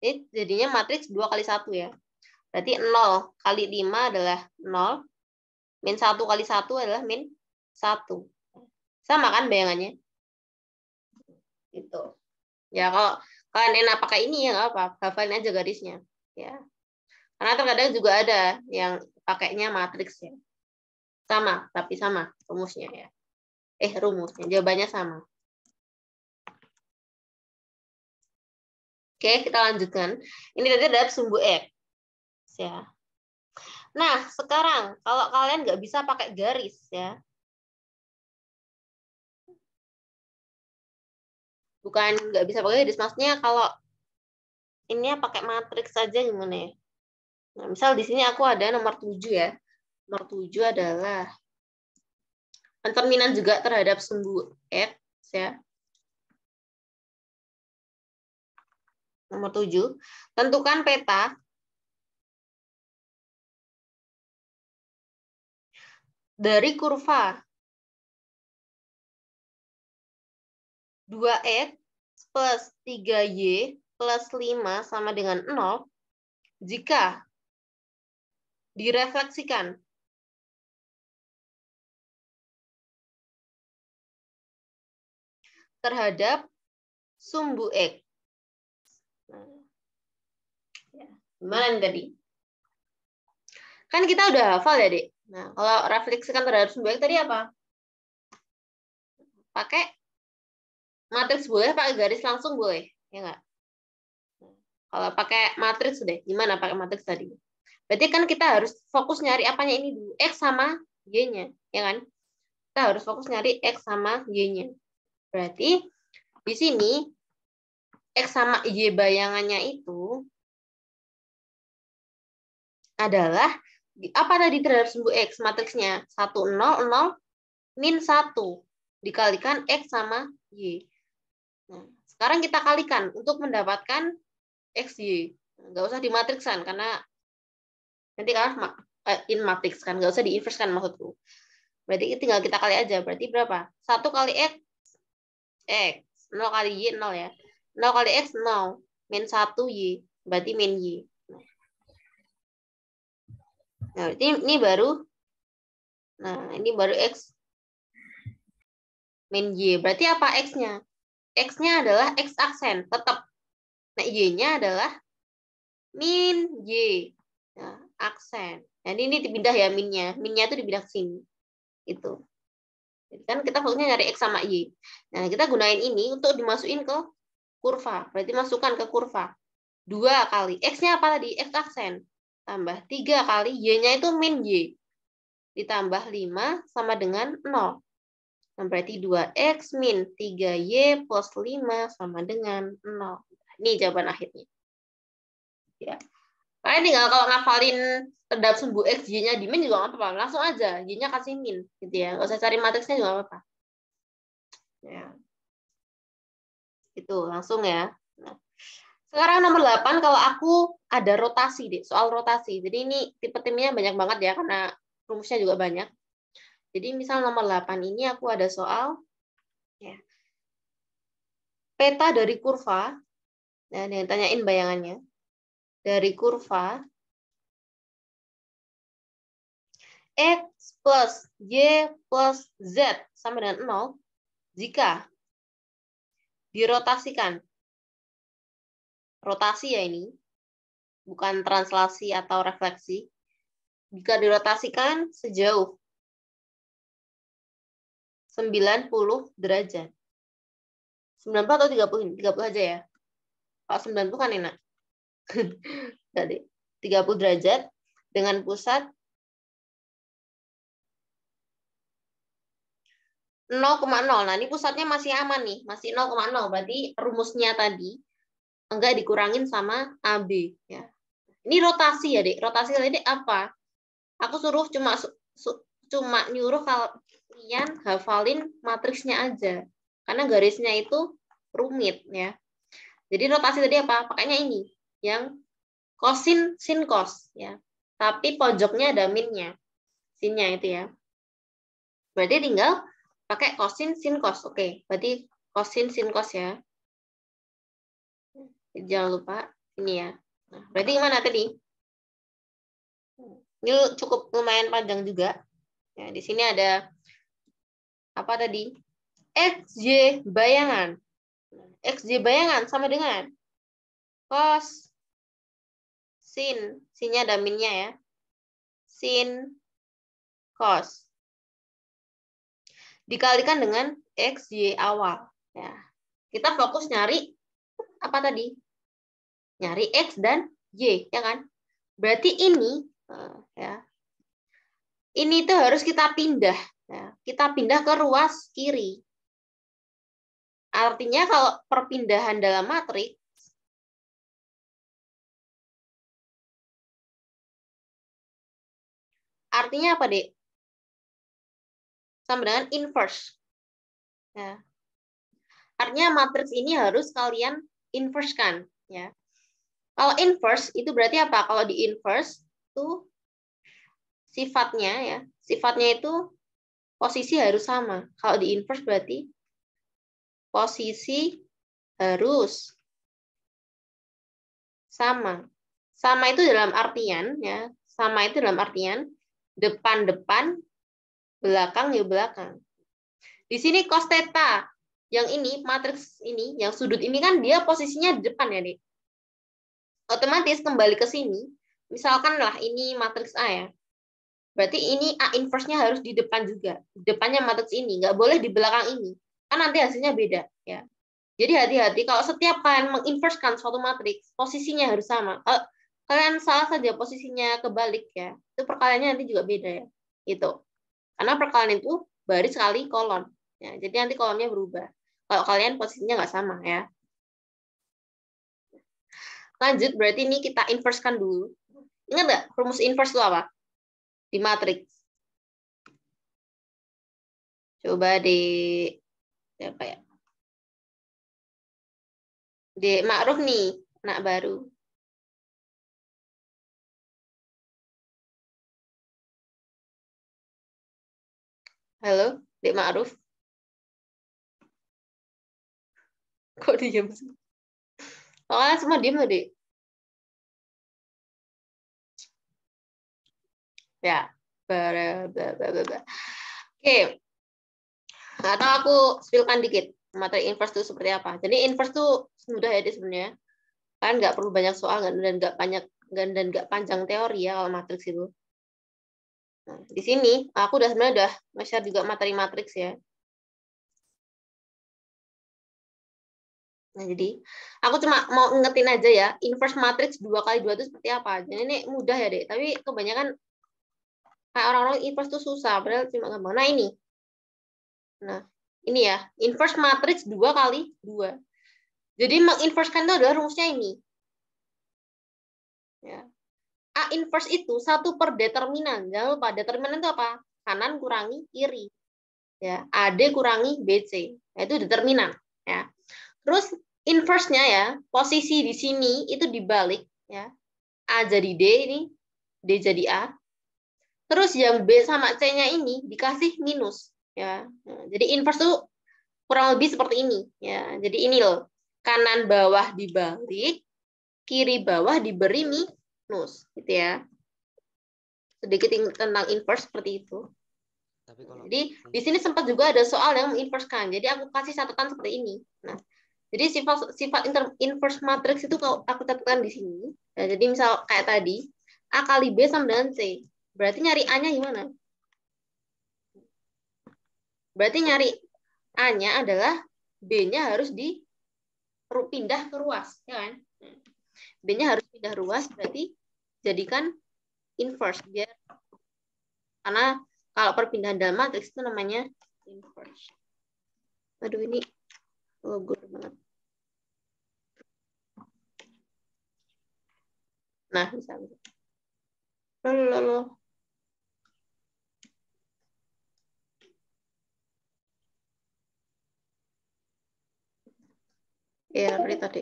jadi jadinya matriks dua kali satu ya. Berarti 0 kali 5 adalah 0. Min 1 kali 1 adalah min 1. Sama kan bayangannya? Gitu. Ya kalau kalian enak pakai ini ya nggak apa-apa. Hafalin aja garisnya. Ya. Karena terkadang juga ada yang pakainya matriks ya. Sama, tapi sama rumusnya ya. Eh, rumusnya. Jawabannya sama. Oke, kita lanjutkan. Ini tadi ada sumbu X ya. Nah, sekarang kalau kalian nggak bisa pakai garis ya. Bukan nggak bisa pakai garis, maksudnya kalau ini ya pakai matriks saja gimana ya? Nah, misal di sini aku ada nomor 7 ya. Nomor 7 adalah pencerminan juga terhadap sumbu X ya. Nomor 7, tentukan peta dari kurva 2X plus 3Y plus 5 sama dengan 0 jika direfleksikan. terhadap sumbu X. Nah, ya, gimana nih tadi? Kan kita udah hafal ya, Dek? Nah, kalau refleksikan terhadap sumber tadi apa? Pakai matriks boleh, pakai garis langsung boleh, ya enggak? Kalau pakai matriks deh, gimana pakai matriks tadi? Berarti kan kita harus fokus nyari apanya ini dulu, X sama Y-nya, ya kan? Kita harus fokus nyari X sama Y-nya. Berarti di sini X sama Y bayangannya itu adalah apa tadi terhadap sumbu X matriksnya? 1, 0, 0, min 1. Dikalikan X sama Y. Nah, sekarang kita kalikan untuk mendapatkan x y. Nah, nggak usah dimatriksan, karena nanti kalah eh, in matriks kan. Nggak usah diinverskan maksudku. Berarti tinggal kita kali aja. Berarti berapa? 1 kali X, X. 0 kali Y, 0 ya. 0 kali X, 0. Min 1, Y. Berarti min Y. Nah, ini, ini baru. Nah, ini baru X min Y. Berarti apa X-nya? X-nya adalah X aksen, tetap. Nah, Y-nya adalah min Y. Nah, aksen. Jadi ini dipindah ya min-nya. Min-nya itu dipindah ke sini. Itu. Kan kita fokusnya nyari X sama Y. Nah, kita gunain ini untuk dimasukin ke kurva. Berarti masukkan ke kurva. Dua kali. X-nya apa tadi? X aksen tambah 3 kali Y-nya itu min Y. Ditambah 5 sama dengan 0. Nah, berarti 2X min 3Y plus 5 sama dengan 0. Ini jawaban akhirnya. Ya. Kalian tinggal kalau ngafalin terhadap sumbu X, Y-nya di min juga nggak apa-apa. Langsung aja, Y-nya kasih min. Gitu ya. Nggak usah cari matriksnya juga nggak apa-apa. Ya. Itu, langsung ya. Sekarang nomor 8 kalau aku ada rotasi deh, soal rotasi. Jadi ini tipe timnya banyak banget ya karena rumusnya juga banyak. Jadi misal nomor 8 ini aku ada soal ya, peta dari kurva. dan nah, yang tanyain bayangannya. Dari kurva X plus Y plus Z sama dengan 0 jika dirotasikan rotasi ya ini, bukan translasi atau refleksi. Jika dirotasikan sejauh 90 derajat. 90 atau 30? 30 aja ya. Kalau 90 kan enak. Tadi 30 derajat dengan pusat 0,0. Nah, ini pusatnya masih aman nih, masih 0,0. Berarti rumusnya tadi enggak dikurangin sama AB ya. Ini rotasi ya, Dek. Rotasi tadi apa? Aku suruh cuma su, su, cuma nyuruh kalian hafalin matriksnya aja. Karena garisnya itu rumit ya. Jadi rotasi tadi apa? Pakainya ini yang kosin sin kos ya. Tapi pojoknya ada minnya. Sinnya itu ya. Berarti tinggal pakai kosin sin kos. Oke, berarti kosin sin kos ya. Jangan lupa ini ya. Nah, berarti gimana tadi? Ini cukup lumayan panjang juga. Ya, di sini ada apa tadi? XJ bayangan. XJ bayangan sama dengan cos sin. Sinnya ada minnya ya. Sin cos. Dikalikan dengan xj awal. Ya. Kita fokus nyari apa tadi? nyari X dan Y, ya kan? Berarti ini, eh, ya, ini itu harus kita pindah. Ya. Kita pindah ke ruas kiri. Artinya kalau perpindahan dalam matriks, artinya apa, Dek? Sama dengan inverse. Ya. Artinya matriks ini harus kalian inversekan. Ya. Kalau inverse itu berarti apa? Kalau di inverse itu sifatnya ya, sifatnya itu posisi harus sama. Kalau di inverse berarti posisi harus sama. Sama itu dalam artian ya, sama itu dalam artian depan depan, belakang ya belakang. Di sini cos theta yang ini matriks ini yang sudut ini kan dia posisinya di depan ya, nih otomatis kembali ke sini, misalkan lah ini matriks A ya. Berarti ini A inverse-nya harus di depan juga. Depannya matriks ini, nggak boleh di belakang ini. Kan nanti hasilnya beda. ya. Jadi hati-hati, kalau setiap kalian menginverskan suatu matriks, posisinya harus sama. Kalau kalian salah saja posisinya kebalik ya, itu perkaliannya nanti juga beda ya. Itu. Karena perkalian itu baris kali kolon. Ya, jadi nanti kolomnya berubah. Kalau kalian posisinya nggak sama ya. Lanjut, berarti ini kita inversekan dulu. Ingat nggak rumus inverse itu apa? Di matriks. Coba di... apa ya? Di makruh nih, anak baru. Halo, Dek Ma'ruf? Kok diam sih? Kalau semua diem tuh, Ya. Oke. Okay. Atau aku spilkan dikit materi inverse itu seperti apa. Jadi inverse itu mudah ya sebenarnya. kan nggak perlu banyak soal kan, dan nggak banyak dan nggak panjang teori ya kalau matriks itu. Nah, di sini aku udah sebenarnya udah share juga materi matriks ya. Nah, jadi aku cuma mau ngetin aja ya, inverse matrix dua kali dua itu seperti apa. Jadi ini mudah ya, Dek. Tapi kebanyakan kayak orang-orang inverse tuh susah, padahal cuma gampang. Nah, ini. Nah, ini ya, inverse matrix dua kali dua Jadi menginverskan itu adalah rumusnya ini. Ya. A inverse itu satu per determinan. Jangan lupa determinan itu apa? Kanan kurangi kiri. Ya, AD kurangi BC. Nah, itu determinan, ya Terus inverse-nya ya, posisi di sini itu dibalik ya. A jadi D ini, D jadi A. Terus yang B sama C-nya ini dikasih minus ya. Nah, jadi inverse tuh kurang lebih seperti ini ya. Jadi ini loh. Kanan bawah dibalik, kiri bawah diberi minus gitu ya. Sedikit tentang inverse seperti itu. Tapi kalau... Jadi di sini sempat juga ada soal yang kan. Jadi aku kasih catatan seperti ini. Nah, jadi sifat sifat inter, inverse matrix itu kalau aku tetapkan di sini. Nah, jadi misal kayak tadi, A kali B sama dengan C. Berarti nyari A-nya gimana? Berarti nyari A-nya adalah B-nya harus di pindah ke ruas, ya kan? B-nya harus pindah ruas, berarti jadikan inverse biar karena kalau perpindahan dalam matriks itu namanya inverse. Aduh ini logo oh, banget. Nah, bisa. bisa. Lalu, lalu. Ya, ini tadi.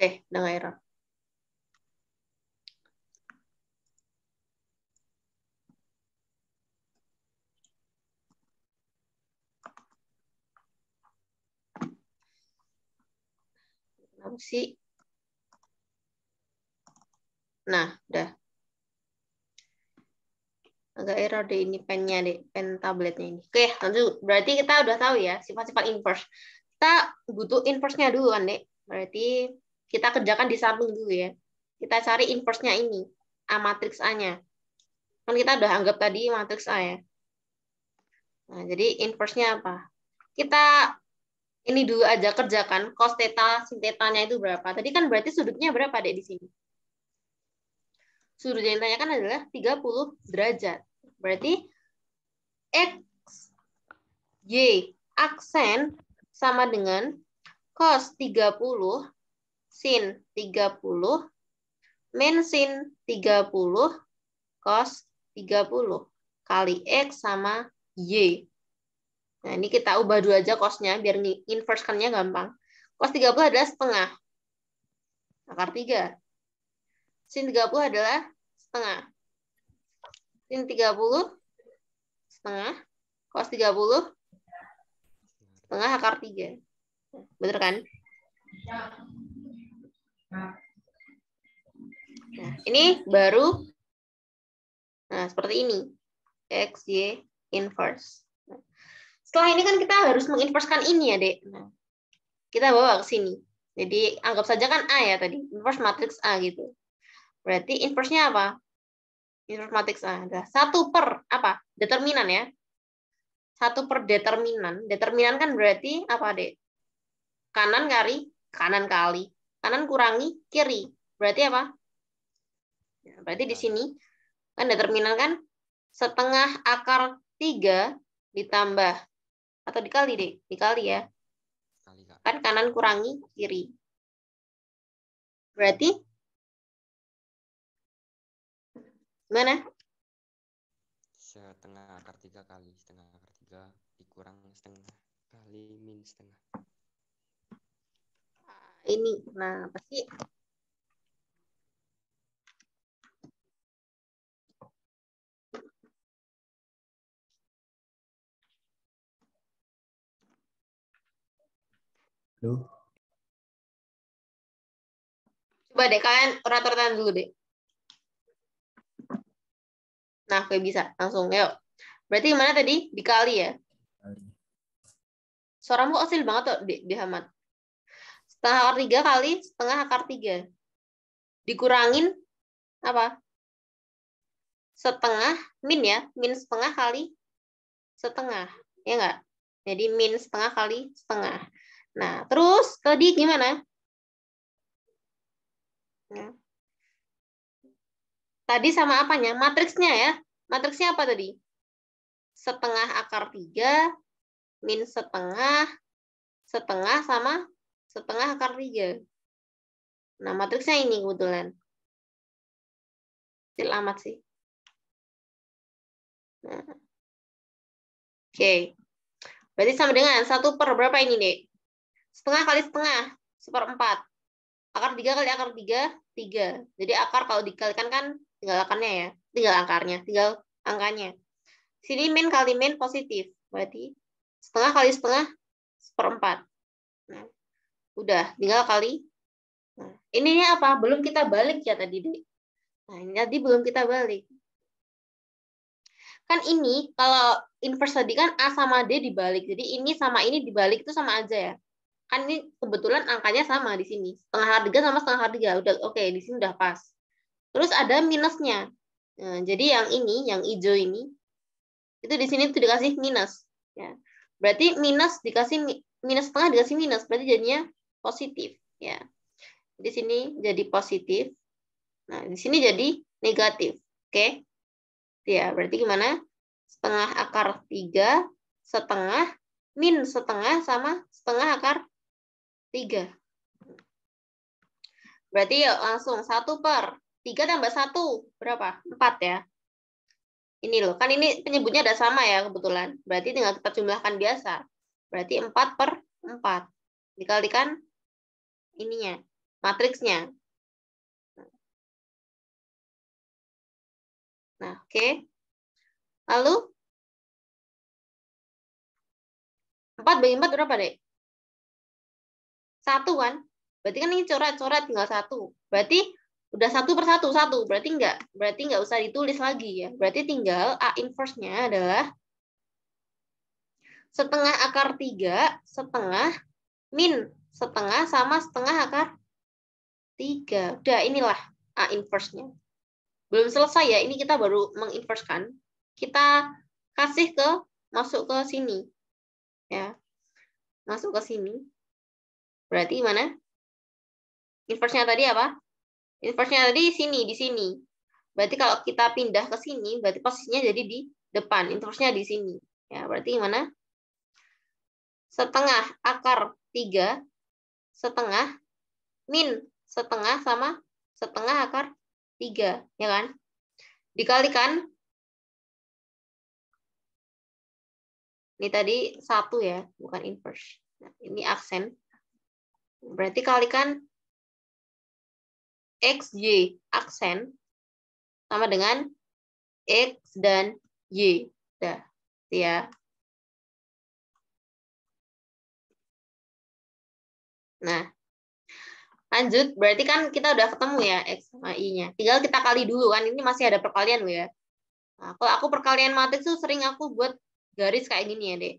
Eh, udah error. Ya, fungsi. Nah, udah. Agak error deh ini pennya deh, pen tabletnya ini. Oke, lanjut. Berarti kita udah tahu ya sifat-sifat inverse. Kita butuh inverse-nya dulu kan Dek. Berarti kita kerjakan di samping dulu ya. Kita cari inverse-nya ini, A matriks A-nya. Kan kita udah anggap tadi matriks A ya. Nah, jadi inverse-nya apa? Kita ini dulu aja kerjakan cos theta sin nya itu berapa. Tadi kan berarti sudutnya berapa Dek di sini? Sudut yang ditanyakan adalah 30 derajat. Berarti X, Y, aksen sama dengan cos 30, sin 30, min sin 30, cos 30, kali X sama Y. Nah, ini kita ubah dulu aja kosnya biar inverse-kannya gampang. Cos 30 adalah setengah. Akar 3. Sin 30 adalah setengah. Sin 30 setengah. Cos 30 setengah akar 3. Bener kan? Nah, ini baru nah seperti ini. X, Y, inverse setelah ini kan kita harus menginverskan ini ya, Dek. Nah, kita bawa ke sini. Jadi anggap saja kan A ya tadi, inverse matriks A gitu. Berarti inverse-nya apa? Inverse matriks A ada satu per apa? Determinan ya. satu per determinan. Determinan kan berarti apa, Dek? Kanan kali, kanan kali. Kanan kurangi kiri. Berarti apa? Ya, berarti di sini kan determinan kan setengah akar tiga ditambah atau dikali deh dikali ya kan kanan kurangi kiri berarti mana setengah akar tiga kali setengah akar tiga dikurang setengah kali minus setengah ini nah pasti Halo. Coba deh kalian rata tangan dulu deh. Nah, gue bisa. Langsung, yuk. Berarti gimana tadi? Dikali ya? Suaramu osil banget tuh, di, di Hamad. Setengah akar tiga kali setengah akar tiga. Dikurangin apa? Setengah, min ya. Min setengah kali setengah. Ya enggak? Jadi min setengah kali setengah. Nah, terus tadi gimana? Ya. Tadi sama apanya? Matriksnya ya. Matriksnya apa tadi? Setengah akar 3, min setengah, setengah sama setengah akar 3. Nah, matriksnya ini kebetulan. Kecil amat sih. Nah. Oke. Okay. Berarti sama dengan satu per berapa ini, Dek? setengah kali setengah, seperempat. Akar tiga kali akar tiga, tiga. Jadi akar kalau dikalikan kan tinggal akarnya ya, tinggal akarnya, tinggal angkanya. Sini min kali min positif, berarti setengah kali setengah, seperempat. Nah, udah, tinggal kali. Nah, ini apa? Belum kita balik ya tadi, deh. Nah, ini tadi belum kita balik. Kan ini, kalau inverse tadi kan A sama D dibalik. Jadi ini sama ini dibalik itu sama aja ya kan ini kebetulan angkanya sama di sini setengah harga sama setengah harga udah oke okay, di sini udah pas terus ada minusnya nah, jadi yang ini yang hijau ini itu di sini tuh dikasih minus ya berarti minus dikasih minus setengah dikasih minus berarti jadinya positif ya di sini jadi positif nah di sini jadi negatif oke okay? ya berarti gimana setengah akar tiga setengah min setengah sama setengah akar 3. Berarti ya langsung 1 per 3 tambah 1. Berapa? 4 ya. Ini loh, kan ini penyebutnya ada sama ya kebetulan. Berarti tinggal kita jumlahkan biasa. Berarti 4 per 4. Dikalikan ininya, matriksnya. Nah, oke. Okay. Lalu 4 bagi 4 berapa, Dek? satu kan berarti kan ini coret-coret tinggal satu berarti udah satu per satu satu berarti enggak berarti enggak usah ditulis lagi ya berarti tinggal a inverse-nya adalah setengah akar tiga setengah min setengah sama setengah akar tiga udah inilah a inverse-nya belum selesai ya ini kita baru menginverskan kita kasih ke masuk ke sini ya masuk ke sini Berarti mana? inverse tadi apa? inverse tadi di sini, di sini. Berarti kalau kita pindah ke sini, berarti posisinya jadi di depan. inverse di sini. Ya, berarti mana? Setengah akar 3, setengah, min setengah sama setengah akar 3. Ya kan? Dikalikan. Ini tadi satu ya, bukan inverse. Nah, ini aksen. Berarti kalikan XY aksen sama dengan X dan Y. Dah, ya. Nah, lanjut. Berarti kan kita udah ketemu ya X sama Y-nya. Tinggal kita kali dulu kan. Ini masih ada perkalian ya. Nah, kalau aku perkalian matematik tuh sering aku buat garis kayak gini ya, deh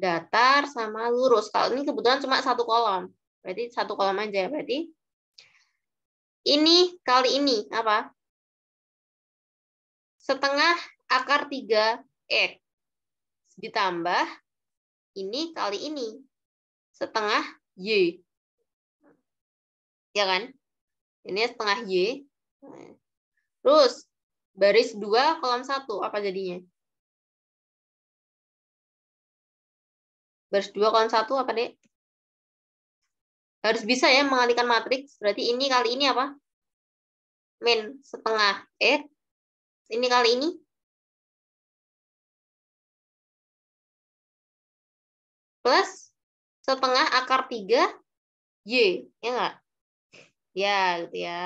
Datar sama lurus. Kalau ini kebetulan cuma satu kolom. Berarti satu kolom aja. Berarti ini kali ini apa? Setengah akar 3X. Eh, ditambah ini kali ini. Setengah Y. Ya kan? Ini setengah Y. Terus, baris 2, kolom 1. Apa jadinya? Baris 2, kolom 1 apa, Dek? harus bisa ya mengalihkan matriks. Berarti ini kali ini apa? Min setengah x Ini kali ini. Plus setengah akar 3 Y. Ya enggak? Ya, gitu ya.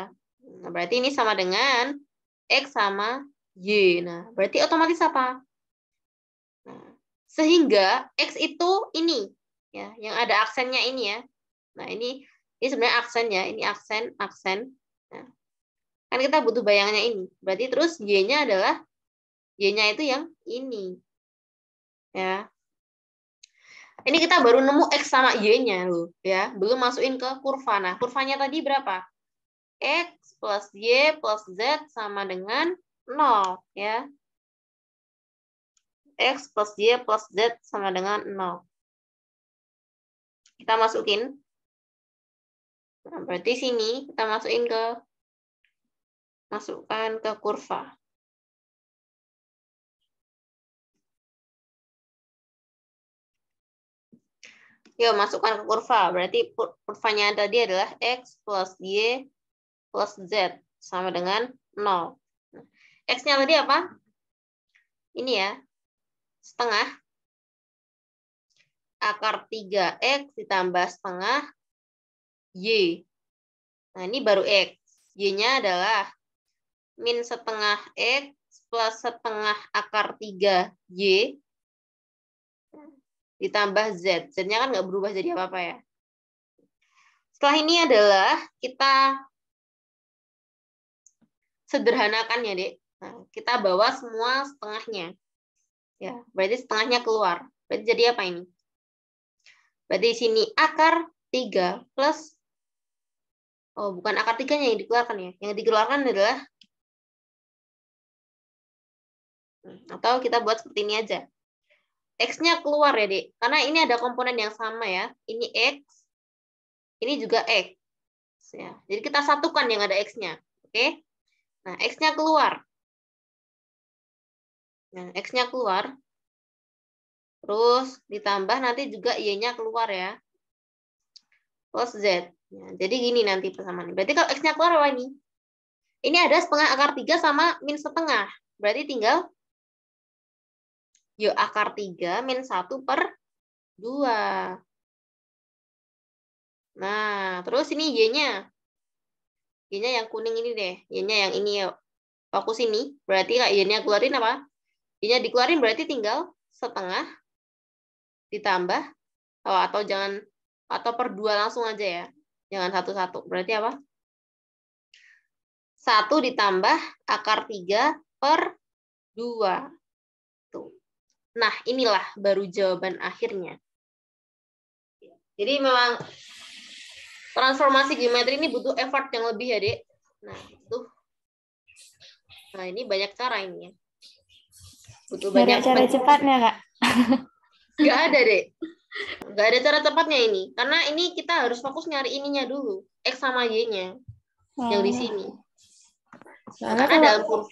Nah, berarti ini sama dengan X sama Y. Nah, berarti otomatis apa? Nah, sehingga X itu ini. ya Yang ada aksennya ini ya Nah, ini ini sebenarnya aksen ya, ini aksen, aksen. Nah, kan kita butuh bayangannya ini. Berarti terus Y-nya adalah Y-nya itu yang ini. Ya. Ini kita baru nemu X sama Y-nya loh, ya. Belum masukin ke kurva. Nah, kurvanya tadi berapa? X plus Y plus Z sama dengan 0, ya. X plus Y plus Z sama dengan 0. Kita masukin Hmm, berarti sini kita masukin ke masukkan ke kurva. Yo, masukkan ke kurva. Berarti kurvanya tadi adalah X plus Y plus Z. Sama dengan 0. Nah, X-nya tadi apa? Ini ya. Setengah. Akar 3X ditambah setengah Y. Nah, ini baru X. Y-nya adalah min setengah X plus setengah akar 3 Y ditambah Z. Z-nya kan nggak berubah jadi apa-apa ya. Setelah ini adalah kita sederhanakan ya, Dek. Nah, kita bawa semua setengahnya. Ya, berarti setengahnya keluar. Berarti jadi apa ini? Berarti di sini akar 3 plus Oh, bukan akar tiganya yang dikeluarkan ya. Yang dikeluarkan adalah hmm, atau kita buat seperti ini aja. X-nya keluar ya, Dek. Karena ini ada komponen yang sama ya. Ini X, ini juga X. Ya. Jadi kita satukan yang ada X-nya. Oke? Nah, X-nya keluar. Nah, X-nya keluar. Terus ditambah nanti juga Y-nya keluar ya. Plus Z. Ya, jadi gini nanti persamaan Berarti kalau X-nya keluar apa ini? Ini ada setengah akar 3 sama min setengah. Berarti tinggal yuk akar 3 min 1 per 2. Nah, terus ini Y-nya. Y-nya yang kuning ini deh. Y-nya yang ini yuk. Fokus ini. Berarti kak Y-nya keluarin apa? Y-nya dikeluarin berarti tinggal setengah ditambah. Oh, atau jangan, atau per dua langsung aja ya. Jangan satu-satu. Berarti apa? Satu ditambah akar tiga per dua. Tuh. Nah, inilah baru jawaban akhirnya. Jadi memang transformasi geometri ini butuh effort yang lebih ya, Dek. Nah, itu. Nah, ini banyak cara ini ya. Butuh banyak, cara cepatnya, Kak. Enggak ada, Dek. Gak ada cara tepatnya ini karena ini kita harus fokus nyari ininya dulu x sama y-nya hmm. yang di hmm. sini Soalnya karena dalam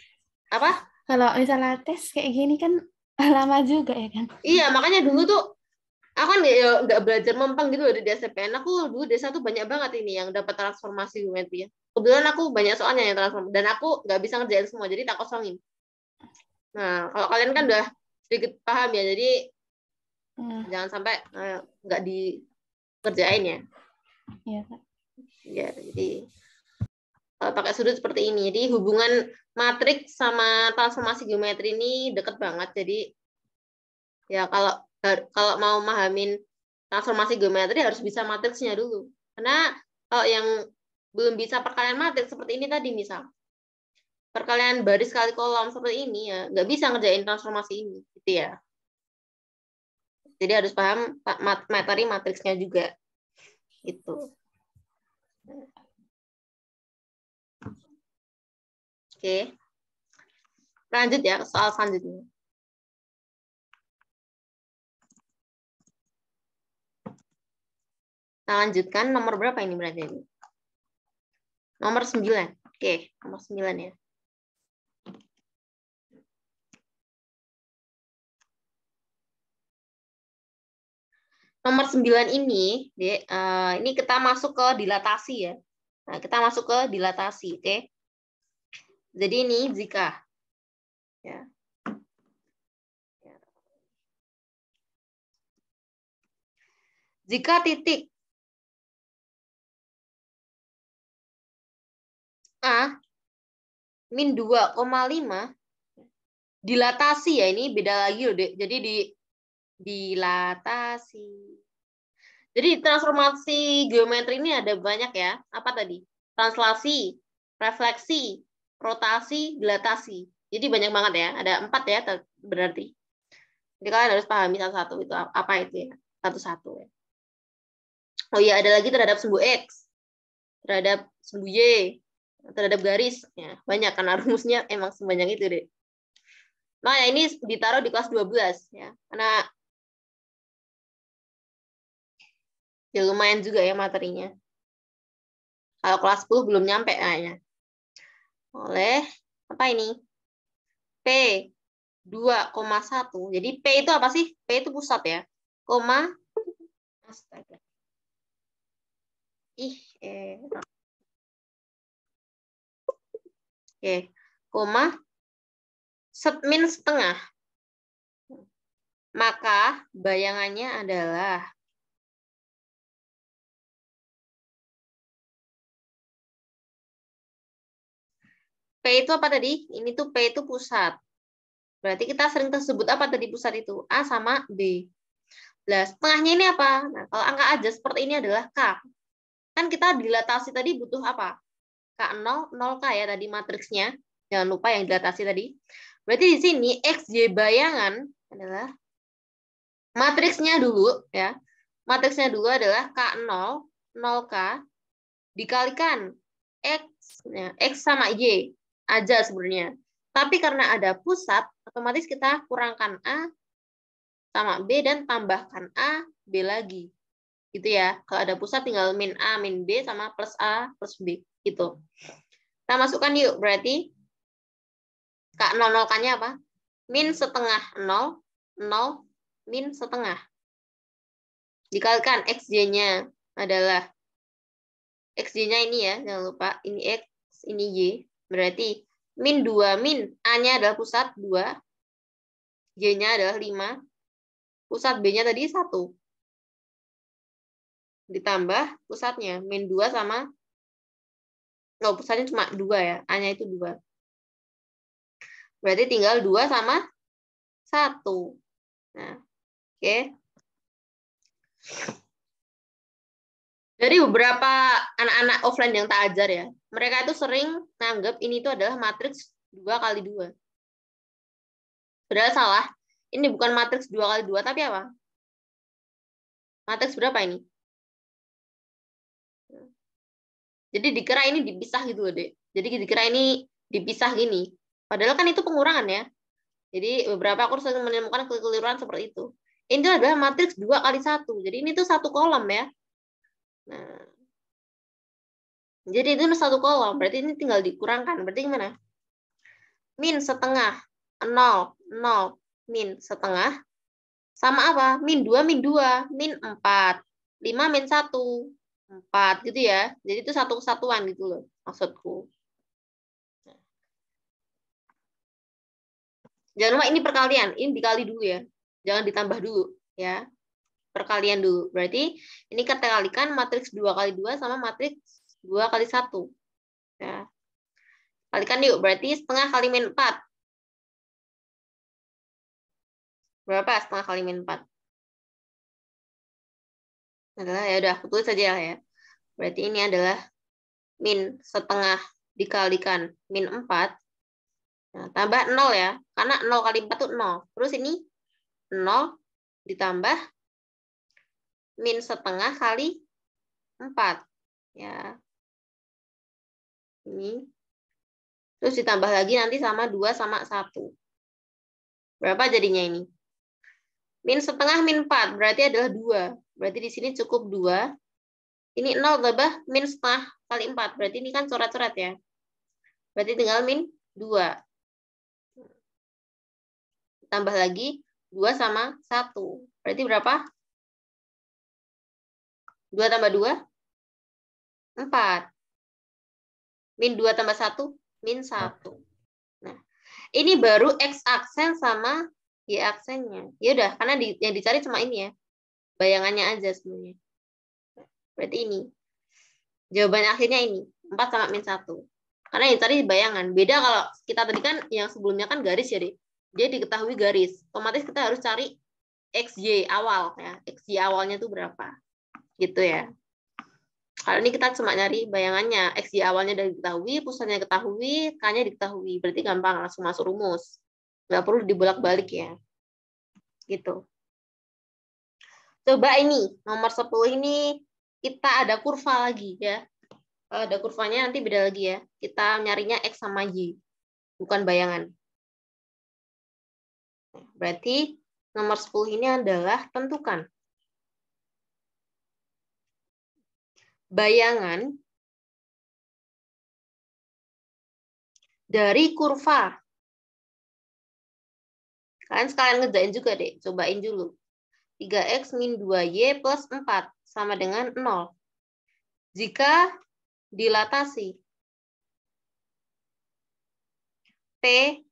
apa kalau misalnya tes kayak gini kan lama juga ya kan iya makanya dulu tuh aku kan ya nggak belajar mempeng gitu dari di SPN aku dulu desa tuh banyak banget ini yang dapat transformasi gitu ya kebetulan aku banyak soalnya yang transformasi dan aku gak bisa ngerjain semua jadi tak kosongin nah kalau kalian kan udah sedikit paham ya jadi Hmm. Jangan sampai eh, nggak uh, dikerjain ya. Iya, Kak. Ya, jadi uh, pakai sudut seperti ini. Jadi hubungan matriks sama transformasi geometri ini deket banget. Jadi ya kalau eh, kalau mau memahamin transformasi geometri harus bisa matriksnya dulu. Karena kalau yang belum bisa perkalian matriks seperti ini tadi misal perkalian baris kali kolom seperti ini ya nggak bisa ngerjain transformasi ini gitu ya jadi harus paham materi matriksnya juga gitu oke lanjut ya soal selanjutnya kita lanjutkan nomor berapa ini berarti ini? Nomor 9. Oke, nomor 9 ya. nomor 9 ini, eh, ini kita masuk ke dilatasi ya. Nah, kita masuk ke dilatasi, oke. Okay? Jadi ini jika ya. Jika titik A min 2,5 dilatasi ya ini beda lagi loh, Dek. Jadi di dilatasi. Jadi transformasi geometri ini ada banyak ya. Apa tadi? Translasi, refleksi, rotasi, dilatasi. Jadi banyak banget ya. Ada empat ya berarti. Jadi kalian harus pahami satu-satu itu apa itu ya. Satu-satu ya. Oh iya, ada lagi terhadap sumbu X. Terhadap sumbu Y. Terhadap garis. Ya, banyak karena rumusnya emang sebanyak itu deh. Nah, ini ditaruh di kelas 12 ya. Karena ya lumayan juga ya materinya. Kalau kelas 10 belum nyampe kayaknya. Oleh apa ini? P 2,1. Jadi P itu apa sih? P itu pusat ya. Koma astaga. Ih, eh. Oke, koma set min setengah. Maka bayangannya adalah P itu apa tadi? Ini tuh P itu pusat. Berarti kita sering tersebut apa tadi pusat itu? A sama B. Nah, setengahnya ini apa? Nah, kalau angka aja seperti ini adalah K. Kan kita dilatasi tadi butuh apa? K0, 0K ya tadi matriksnya. Jangan lupa yang dilatasi tadi. Berarti di sini Y bayangan adalah matriksnya dulu ya. Matriksnya dulu adalah K0, 0K dikalikan X, ya, X sama Y aja sebenarnya. Tapi karena ada pusat, otomatis kita kurangkan A sama B dan tambahkan A, B lagi. Gitu ya. Kalau ada pusat tinggal min A, min B sama plus A, plus B. Gitu. Kita masukkan yuk. Berarti Kak nol kannya apa? Min setengah nol, nol, min setengah. Dikalikan XJ-nya adalah XJ-nya ini ya, jangan lupa. Ini X, ini Y Berarti min 2 min. A-nya adalah pusat 2. J-nya adalah 5. Pusat B-nya tadi 1. Ditambah pusatnya. Min 2 sama... No, oh, pusatnya cuma 2 ya. A-nya itu 2. Berarti tinggal 2 sama 1. Nah, oke. Okay. Dari beberapa anak-anak offline yang tak ajar ya, mereka itu sering menganggap ini itu adalah matriks dua kali dua Padahal salah, ini bukan matriks dua kali dua tapi apa? Matriks berapa ini? Jadi dikira ini dipisah gitu loh, Dek. Jadi dikira ini dipisah gini. Padahal kan itu pengurangan ya. Jadi beberapa aku sering menemukan kekeliruan seperti itu. Ini adalah matriks dua kali satu Jadi ini tuh satu kolom ya Nah, jadi itu satu kolom, berarti ini tinggal dikurangkan. Berarti gimana? Min setengah, 0, 0, min setengah, sama apa? Min dua, min dua, min empat, lima min satu, empat, gitu ya. Jadi itu satu kesatuan gitu loh maksudku. Jangan lupa ini perkalian, ini dikali dulu ya. Jangan ditambah dulu ya perkalian dulu. Berarti ini kita kalikan matriks 2 kali 2 sama matriks 2 kali 1. Ya. Kalikan yuk, berarti setengah kali min 4. Berapa setengah kali min 4? Adalah, ya udah, aku tulis aja lah ya. Berarti ini adalah min setengah dikalikan min 4. Nah, tambah 0 ya, karena 0 kali 4 itu 0. Terus ini 0 ditambah min setengah kali 4. Ya. Ini. Terus ditambah lagi nanti sama dua sama satu, Berapa jadinya ini? Min setengah min 4, berarti adalah dua, Berarti di sini cukup dua, Ini nol tambah min setengah kali 4. Berarti ini kan corat corat ya. Berarti tinggal min dua, Tambah lagi dua sama satu, Berarti berapa? 2 tambah 2? 4. Min 2 tambah 1? Min 1. Nah, ini baru X aksen sama Y aksennya. Yaudah, karena di, yang dicari cuma ini ya. Bayangannya aja sebenarnya. Berarti ini. Jawaban akhirnya ini. 4 sama min 1. Karena yang tadi bayangan. Beda kalau kita tadi kan yang sebelumnya kan garis jadi ya, Dia diketahui garis. Otomatis kita harus cari xj awal ya. xj awalnya itu berapa gitu ya. Kalau ini kita cuma nyari bayangannya, x di awalnya dari diketahui, pusatnya diketahui, k-nya diketahui, berarti gampang langsung masuk rumus. Nggak perlu dibolak-balik ya. Gitu. Coba ini, nomor 10 ini kita ada kurva lagi ya. Eh, ada kurvanya nanti beda lagi ya. Kita nyarinya X sama Y, bukan bayangan. Berarti nomor 10 ini adalah tentukan. bayangan dari kurva. Kalian sekalian ngerjain juga deh, cobain dulu. 3x min 2y plus 4 sama dengan 0. Jika dilatasi. P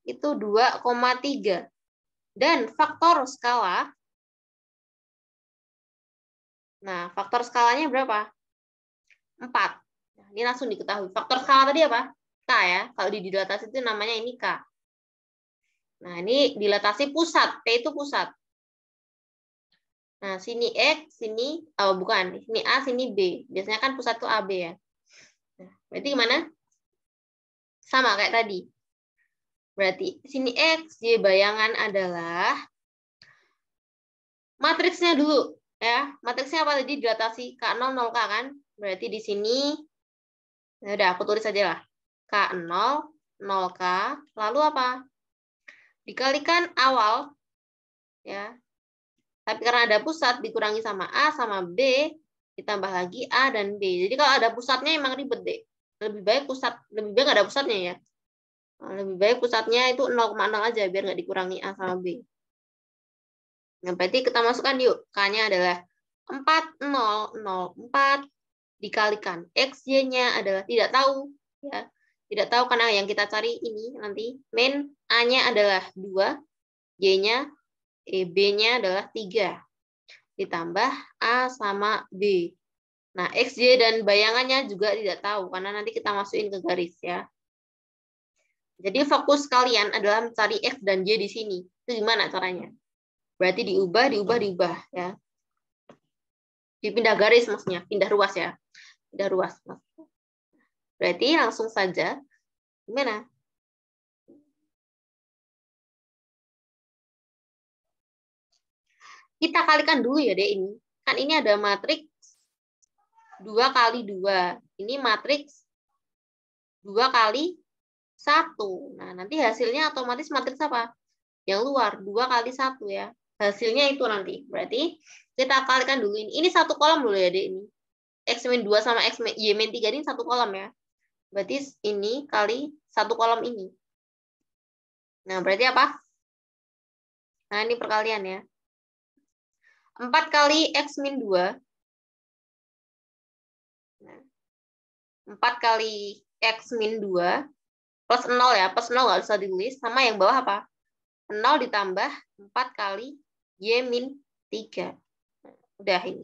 itu 2,3. Dan faktor skala. Nah, faktor skalanya berapa? 4. Nah, ini langsung diketahui. Faktor skala tadi apa? K ya. Kalau di dilatasi itu namanya ini K. Nah, ini dilatasi pusat. P itu pusat. Nah, sini X, sini, oh bukan, sini A, sini B. Biasanya kan pusat itu AB ya. Nah, berarti gimana? Sama kayak tadi. Berarti sini X, Y bayangan adalah matriksnya dulu. ya Matriksnya apa tadi? Dilatasi K0, 0K kan? Berarti di sini, ya udah aku tulis aja lah. K0, 0K, lalu apa? Dikalikan awal, ya. Tapi karena ada pusat, dikurangi sama A sama B, ditambah lagi A dan B. Jadi kalau ada pusatnya emang ribet deh. Lebih baik pusat, lebih baik ada pusatnya ya. Nah, lebih baik pusatnya itu 0,0 aja, biar nggak dikurangi A sama B. yang nah, berarti kita masukkan yuk. K-nya adalah 4004 dikalikan x nya adalah tidak tahu ya tidak tahu karena yang kita cari ini nanti main a-nya adalah dua y-nya e, b-nya adalah tiga ditambah a sama b. Nah, x dan bayangannya juga tidak tahu karena nanti kita masukin ke garis ya. Jadi fokus kalian adalah mencari x dan y di sini. Itu gimana caranya? Berarti diubah, diubah, diubah ya. Dipindah garis maksudnya, pindah ruas ya ada ruas, Mas. Berarti langsung saja, gimana? Kita kalikan dulu ya deh ini. Kan ini ada matriks 2 kali 2. Ini matriks 2 kali 1. Nah, nanti hasilnya otomatis matriks apa? Yang luar, 2 kali 1 ya. Hasilnya itu nanti. Berarti kita kalikan dulu ini. Ini satu kolom dulu ya, deh Ini X-min 2 sama X-min Y iya, min 3 ini satu kolom ya. Berarti ini kali satu kolom ini. Nah, berarti apa? Nah, ini perkalian ya. 4 kali X min 2. 4 kali X min 2 plus 0 ya. Plus 0 nggak usah ditulis. Sama yang bawah apa? 0 ditambah 4 kali Y min 3. Udah ini.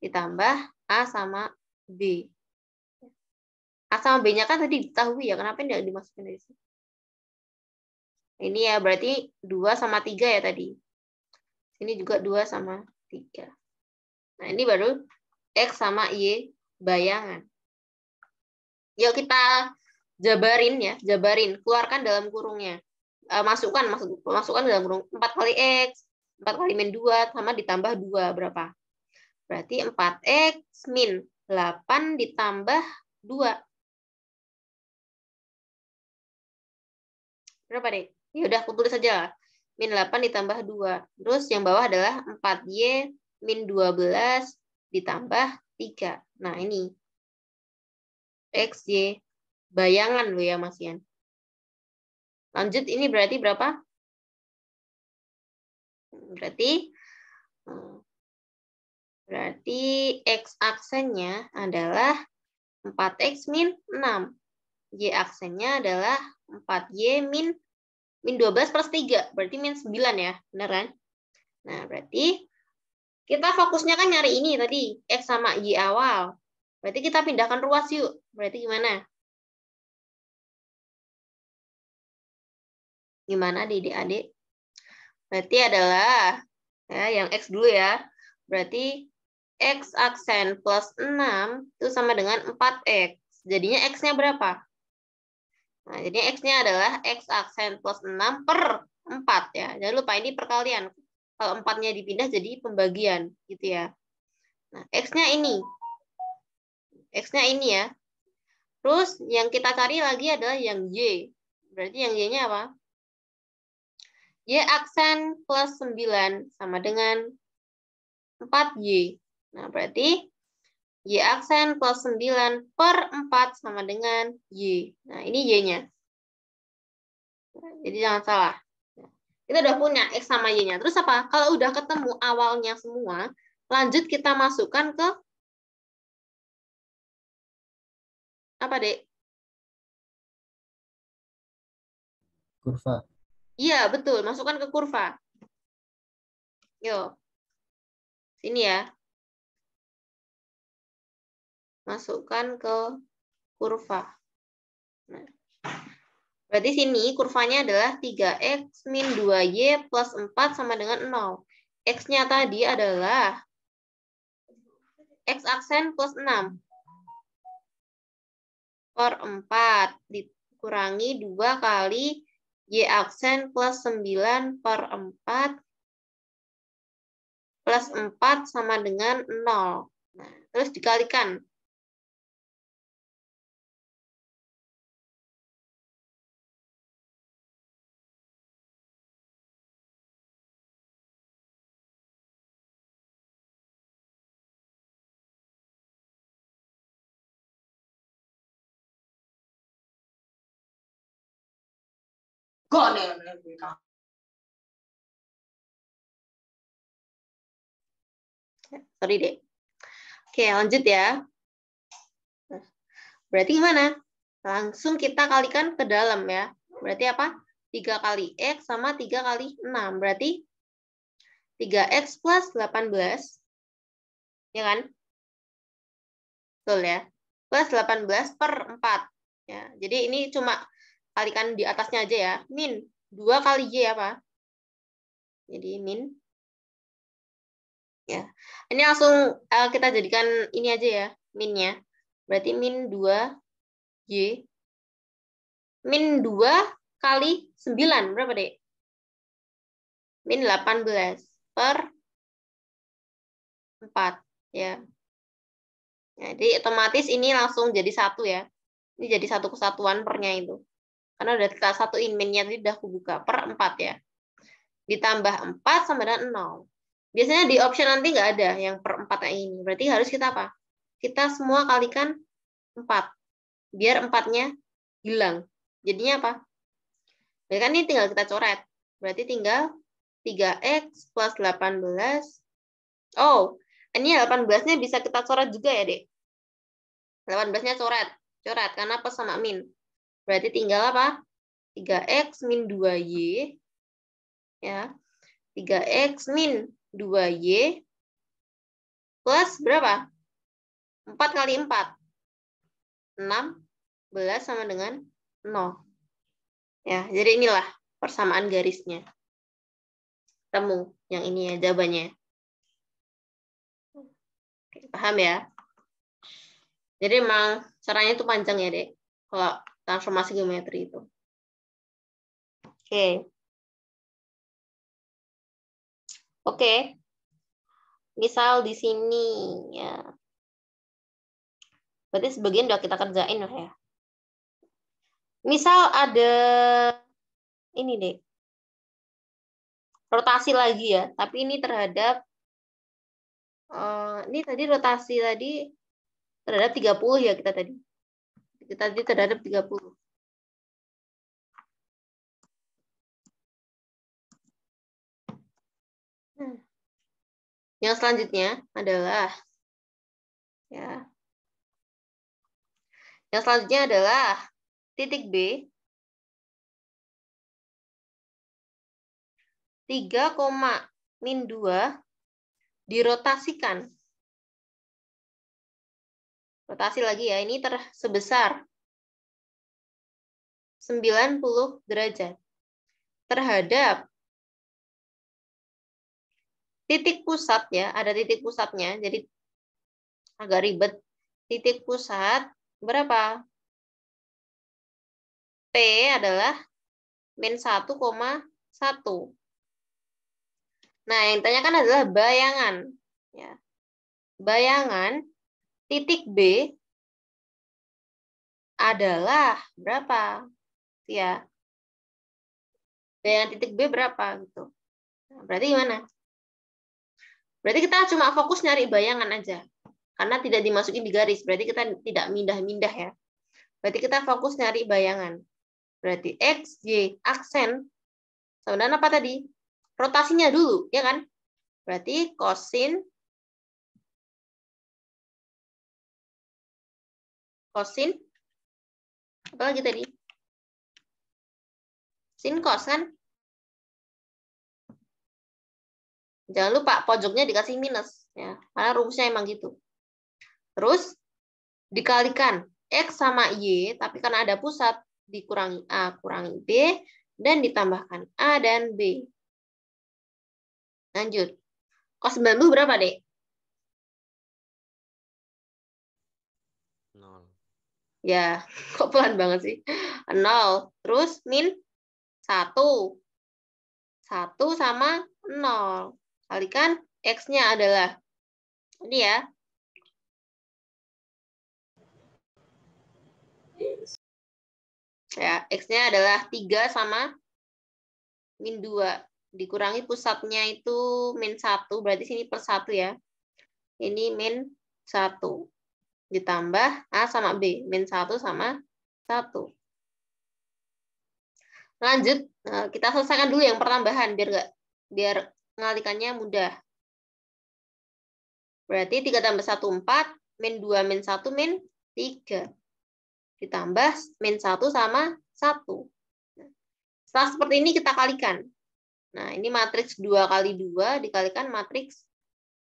Ditambah A sama B. A sama B-nya kan tadi diketahui ya, kenapa tidak dimasukkan dari sini? Ini ya, berarti 2 sama 3 ya tadi. Ini juga 2 sama 3. Nah, ini baru X sama Y bayangan. Yuk kita jabarin ya, jabarin. Keluarkan dalam kurungnya. E, masukkan, masuk, masukkan dalam kurung 4 kali X, 4 kali min 2, sama ditambah 2, berapa? Berarti 4X min 8 ditambah 2. Berapa deh? Ya udah aku tulis lah. Min 8 ditambah 2. Terus yang bawah adalah 4Y min 12 ditambah 3. Nah ini. X, Y. Bayangan lo ya Mas Ian. Lanjut ini berarti berapa? Berarti eh, Berarti X aksennya adalah 4X min 6. Y aksennya adalah 4Y min, min 12 plus 3. Berarti min 9 ya, bener kan? Nah, berarti kita fokusnya kan nyari ini tadi, X sama Y awal. Berarti kita pindahkan ruas yuk. Berarti gimana? Gimana, adik-adik? Berarti adalah, ya, yang X dulu ya. Berarti X aksen plus 6 itu sama dengan 4X. Jadinya X-nya berapa? Nah, jadi X-nya adalah X aksen plus 6 per 4 ya. Jangan lupa ini perkalian. Kalau 4-nya dipindah jadi pembagian gitu ya. Nah, X-nya ini. X-nya ini ya. Terus yang kita cari lagi adalah yang Y. Berarti yang Y-nya apa? Y aksen plus 9 sama dengan 4Y. Nah, berarti Y aksen plus 9 per 4 sama dengan Y. Nah, ini Y-nya. Jadi jangan salah. Kita udah punya X sama Y-nya. Terus apa? Kalau udah ketemu awalnya semua, lanjut kita masukkan ke apa, Dek? Kurva. Iya, betul. Masukkan ke kurva. Yuk. Sini ya masukkan ke kurva. Nah, berarti sini kurvanya adalah 3x min 2y plus 4 sama dengan 0. X-nya tadi adalah x aksen plus 6. Per 4 dikurangi 2 kali y aksen plus 9 per 4 plus 4 sama dengan 0. Nah, terus dikalikan Ya, sorry deh. Oke, lanjut ya. Berarti gimana? Langsung kita kalikan ke dalam ya. Berarti apa? 3 kali X sama 3 kali 6. Berarti 3X plus 18. Ya kan? Betul ya. Plus 18 per 4. Ya, jadi ini cuma kalikan di atasnya aja ya. Min, 2 kali Y apa Jadi min. Ya. Ini langsung uh, kita jadikan ini aja ya, minnya. Berarti min 2 Y. Min 2 kali 9, berapa, Dek? Min 18 per 4, ya. Jadi otomatis ini langsung jadi satu ya. Ini jadi satu kesatuan pernya itu. Karena udah kita satu mainnya tadi udah aku buka per 4 ya. Ditambah 4 sama dengan 0. Biasanya di option nanti nggak ada yang per 4 kayak ini. Berarti harus kita apa? Kita semua kalikan 4. Biar 4-nya hilang. Jadinya apa? Ya kan ini tinggal kita coret. Berarti tinggal 3X plus 18. Oh, ini 18-nya ya bisa kita coret juga ya, Dek? 18-nya coret. Coret, karena plus sama min. Berarti tinggal apa? 3X min 2Y. Ya. 3X min 2Y plus berapa? 4 kali 4. 6. Belas sama dengan 0. Ya, jadi inilah persamaan garisnya. Temu yang ini ya jawabannya. Oke, paham ya? Jadi emang caranya itu panjang ya, Dek. Kalau transformasi geometri itu. Oke. Okay. Oke. Okay. Misal di sini ya. Berarti sebagian sudah kita kerjain ya. Misal ada ini deh. Rotasi lagi ya, tapi ini terhadap eh, ini tadi rotasi tadi terhadap 30 ya kita tadi tadi terhadap 30. Hmm. Yang selanjutnya adalah ya. Yang selanjutnya adalah titik B 3, min 2 dirotasikan rotasi lagi ya, ini ter sebesar 90 derajat terhadap titik pusat ya, ada titik pusatnya, jadi agak ribet. Titik pusat berapa? P adalah min 1,1. Nah, yang ditanyakan adalah bayangan. Ya. Bayangan titik B adalah berapa? Ya. Dengan titik B berapa gitu. Nah, berarti gimana? Berarti kita cuma fokus nyari bayangan aja. Karena tidak dimasukin di garis, berarti kita tidak mindah-mindah ya. Berarti kita fokus nyari bayangan. Berarti X, Y, aksen. Sebenarnya apa tadi? Rotasinya dulu, ya kan? Berarti kosin kosin apa lagi tadi sin kos kan jangan lupa pojoknya dikasih minus ya karena rumusnya emang gitu terus dikalikan x sama y tapi karena ada pusat dikurangi a kurangi b dan ditambahkan a dan b lanjut kos 90 berapa dek Ya, kok pelan banget sih? Nol, Terus min satu, satu sama nol, Kalikan X-nya adalah, ini ya. Ya, X-nya adalah tiga sama min dua Dikurangi pusatnya itu min satu, berarti sini per 1 ya. Ini min satu ditambah A sama B, min 1 sama 1. Lanjut, eh, kita selesaikan dulu yang pertambahan, biar, gak, biar ngalikannya mudah. Berarti 3 tambah 1, 4, min 2, min 1, min 3. Ditambah min 1 sama 1. Setelah seperti ini kita kalikan. Nah, ini matriks 2 kali 2 dikalikan matriks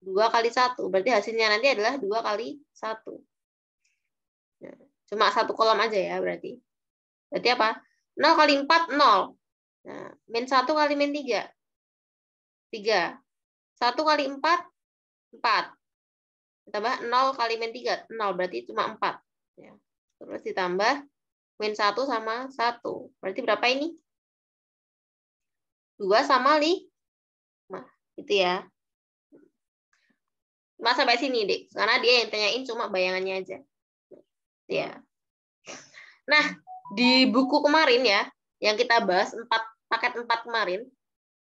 2 kali 1. Berarti hasilnya nanti adalah 2 kali 1. Nah, cuma satu kolom aja ya berarti. Berarti apa? 0 kali 4, 0. Nah, min 1 kali min 3. 3. 1 kali 4, 4. Ditambah 0 kali min 3, 0. Berarti cuma 4. Ya. Terus ditambah min 1 sama 1. Berarti berapa ini? 2 sama 5. Nah, Gitu ya masa sampai sini deh karena dia yang tanyain cuma bayangannya aja ya nah di buku kemarin ya yang kita bahas empat paket empat kemarin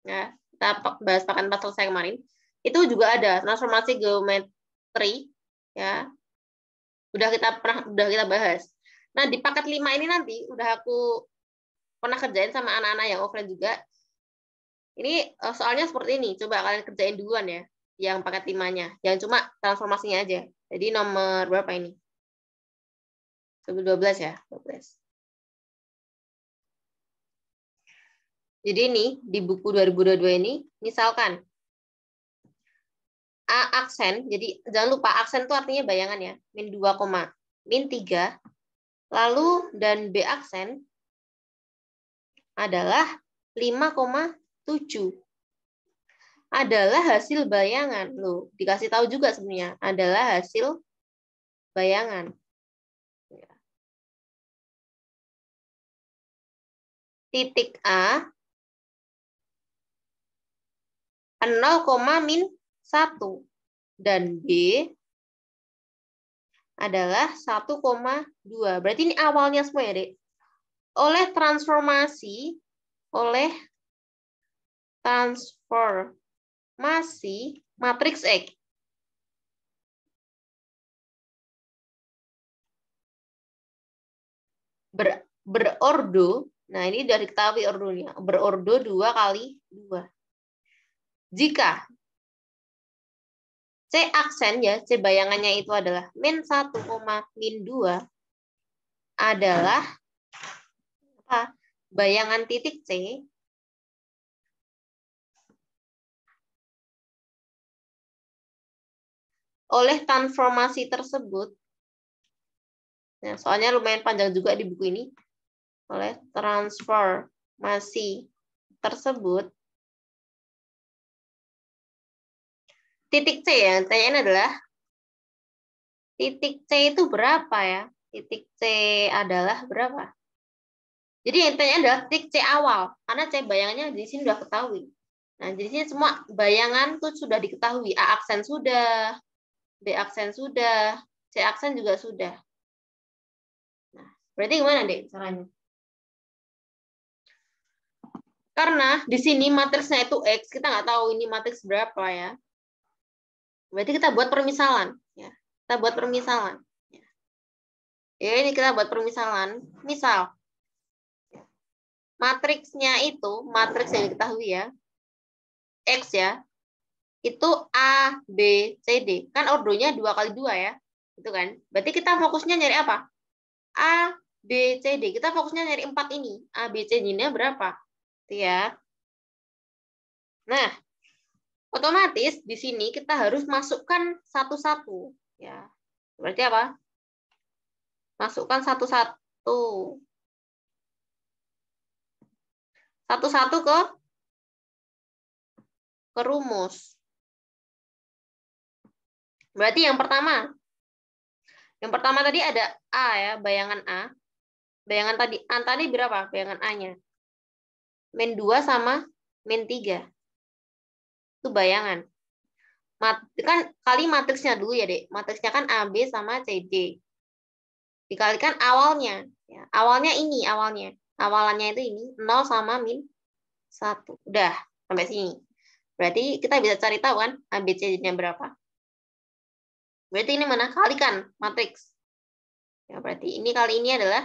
ya kita bahas paket empat selesai kemarin itu juga ada transformasi geometri ya udah kita pernah udah kita bahas nah di paket lima ini nanti udah aku pernah kerjain sama anak-anak yang offline juga ini eh, soalnya seperti ini coba kalian kerjain duluan ya yang paket timahnya, yang cuma transformasinya aja. Jadi nomor berapa ini? 12 ya, 12. Jadi ini di buku 2022 ini, misalkan A aksen, jadi jangan lupa aksen itu artinya bayangan ya, min 2, min 3, lalu dan B aksen adalah 5,7 adalah hasil bayangan. Loh, dikasih tahu juga sebenarnya, adalah hasil bayangan. Titik A 0, min 1 dan B adalah 1,2. Berarti ini awalnya semua ya, Dek. Oleh transformasi oleh transfer masih matriks X. Ber, berordo, nah ini dari ketahui ordonya, berordo 2 kali 2. Jika C aksen ya, C bayangannya itu adalah min 1, min 2 adalah apa? bayangan titik C oleh transformasi tersebut. Nah, soalnya lumayan panjang juga di buku ini. Oleh transformasi tersebut. Titik C ya, yang adalah titik C itu berapa ya? Titik C adalah berapa? Jadi yang tanya adalah titik C awal, karena C bayangannya di sini sudah ketahui. Nah, jadi sini semua bayangan tuh sudah diketahui. A aksen sudah, B aksen sudah, C aksen juga sudah. Nah, berarti gimana, Dek, caranya? Karena di sini matriksnya itu X, kita nggak tahu ini matriks berapa ya. Berarti kita buat permisalan. ya Kita buat permisalan. Ya, ya ini kita buat permisalan. Misal, matriksnya itu, matriks yang diketahui ya, X ya, itu A, B, C, D. Kan ordonya dua kali dua ya. Itu kan. Berarti kita fokusnya nyari apa? A, B, C, D. Kita fokusnya nyari empat ini. A, B, C, D-nya berapa? Itu ya. Nah, otomatis di sini kita harus masukkan satu-satu. ya. Berarti apa? Masukkan satu-satu. Satu-satu ke ke rumus. Berarti yang pertama, yang pertama tadi ada A ya, bayangan A. Bayangan tadi, A tadi berapa bayangan A-nya? Min 2 sama min 3. Itu bayangan. Mat, kan kali matriksnya dulu ya, Dek. Matriksnya kan AB sama CD. Dikalikan awalnya. Ya, awalnya ini, awalnya. Awalannya itu ini, 0 sama min 1. Udah, sampai sini. Berarti kita bisa cari tahu kan d nya berapa. Berarti ini mana? Kalikan matriks. Ya, berarti ini kali ini adalah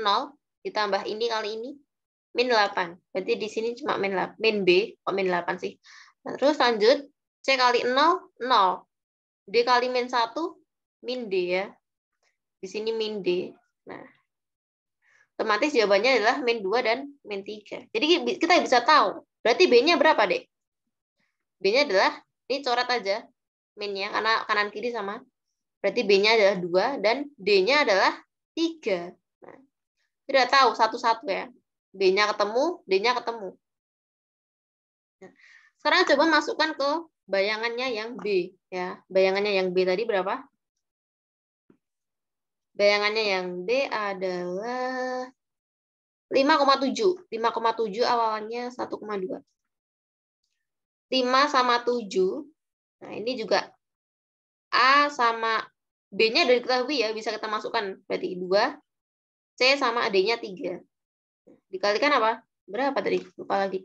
0 ditambah ini kali ini min 8. Berarti di sini cuma min, 8, min B, kok min 8 sih? Nah, terus lanjut, C kali 0, 0. D kali min 1, min D ya. Di sini min D. Nah, otomatis jawabannya adalah min 2 dan min 3. Jadi kita bisa tahu, berarti B-nya berapa, Dek? B-nya adalah, ini coret aja, minnya karena kanan kiri sama. Berarti B-nya adalah dua dan D-nya adalah tiga Nah, tidak tahu satu-satu ya. B-nya ketemu, D-nya ketemu. Nah, sekarang coba masukkan ke bayangannya yang B ya. Bayangannya yang B tadi berapa? Bayangannya yang B adalah 5,7. 5,7 awalannya 1,2. 5 sama 7 Nah, ini juga A sama B-nya dari diketahui ya, bisa kita masukkan. Berarti 2, C sama D-nya 3. Dikalikan apa? Berapa tadi? Lupa lagi.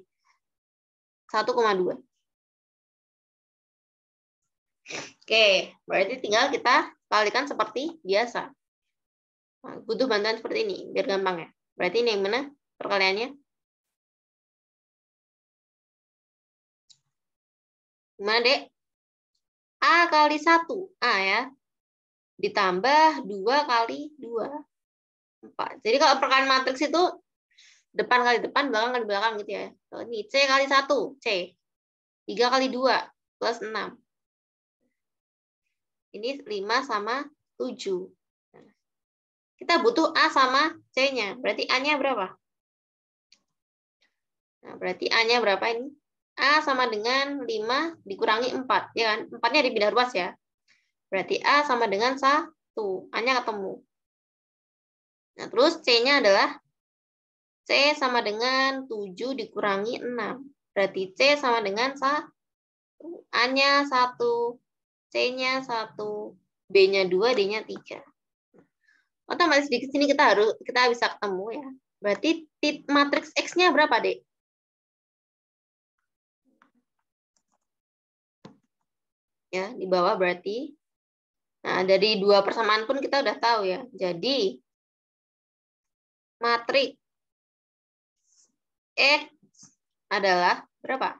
1,2. Oke, berarti tinggal kita kalikan seperti biasa. Nah, butuh bantuan seperti ini, biar gampang ya. Berarti ini yang mana perkaliannya? Gimana, Dek? A kali 1, A ya. Ditambah 2 kali 2, 4. Jadi kalau perkalian matriks itu depan kali depan, belakang kali belakang gitu ya. Kalau ini C kali 1, C. 3 kali 2, plus 6. Ini 5 sama 7. Nah, kita butuh A sama C-nya. Berarti A-nya berapa? Nah, berarti A-nya berapa ini? A sama dengan 5 dikurangi 4, ya kan? 4-nya dipindah ruas ya. Berarti A sama dengan 1. A-nya ketemu. Nah, terus C-nya adalah C sama dengan 7 dikurangi 6. Berarti C sama dengan 1. A-nya 1, C-nya 1, B-nya 2, D-nya 3. Otomatis di sini kita harus kita bisa ketemu ya. Berarti tit matriks X-nya berapa, Dek? ya di bawah berarti. Nah, dari dua persamaan pun kita udah tahu ya. Jadi matriks X e adalah berapa?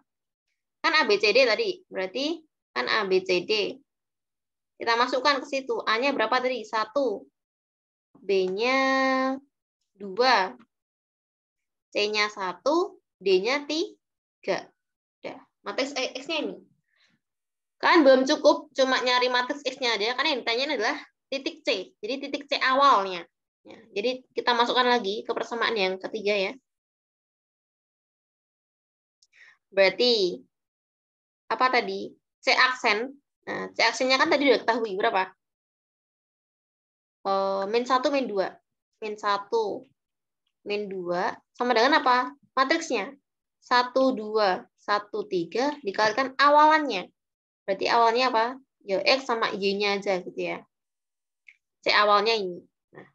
Kan ABCD tadi, berarti kan ABCD. Kita masukkan ke situ. A-nya berapa tadi? Satu. B-nya dua. C-nya satu. D-nya tiga. Matriks e X-nya ini. Kan belum cukup cuma nyari matriks X-nya aja, karena yang ditanyain adalah titik C. Jadi titik C awalnya. Ya, jadi kita masukkan lagi ke persamaan yang ketiga ya. Berarti apa tadi? C aksen. Nah, C aksennya kan tadi udah ketahui berapa? Uh, min satu, min dua. Min satu, min dua Sama dengan apa? Matriksnya. satu dua satu tiga Dikalikan awalannya. Berarti awalnya apa? Yo X sama Y-nya aja gitu ya. C awalnya ini. Nah,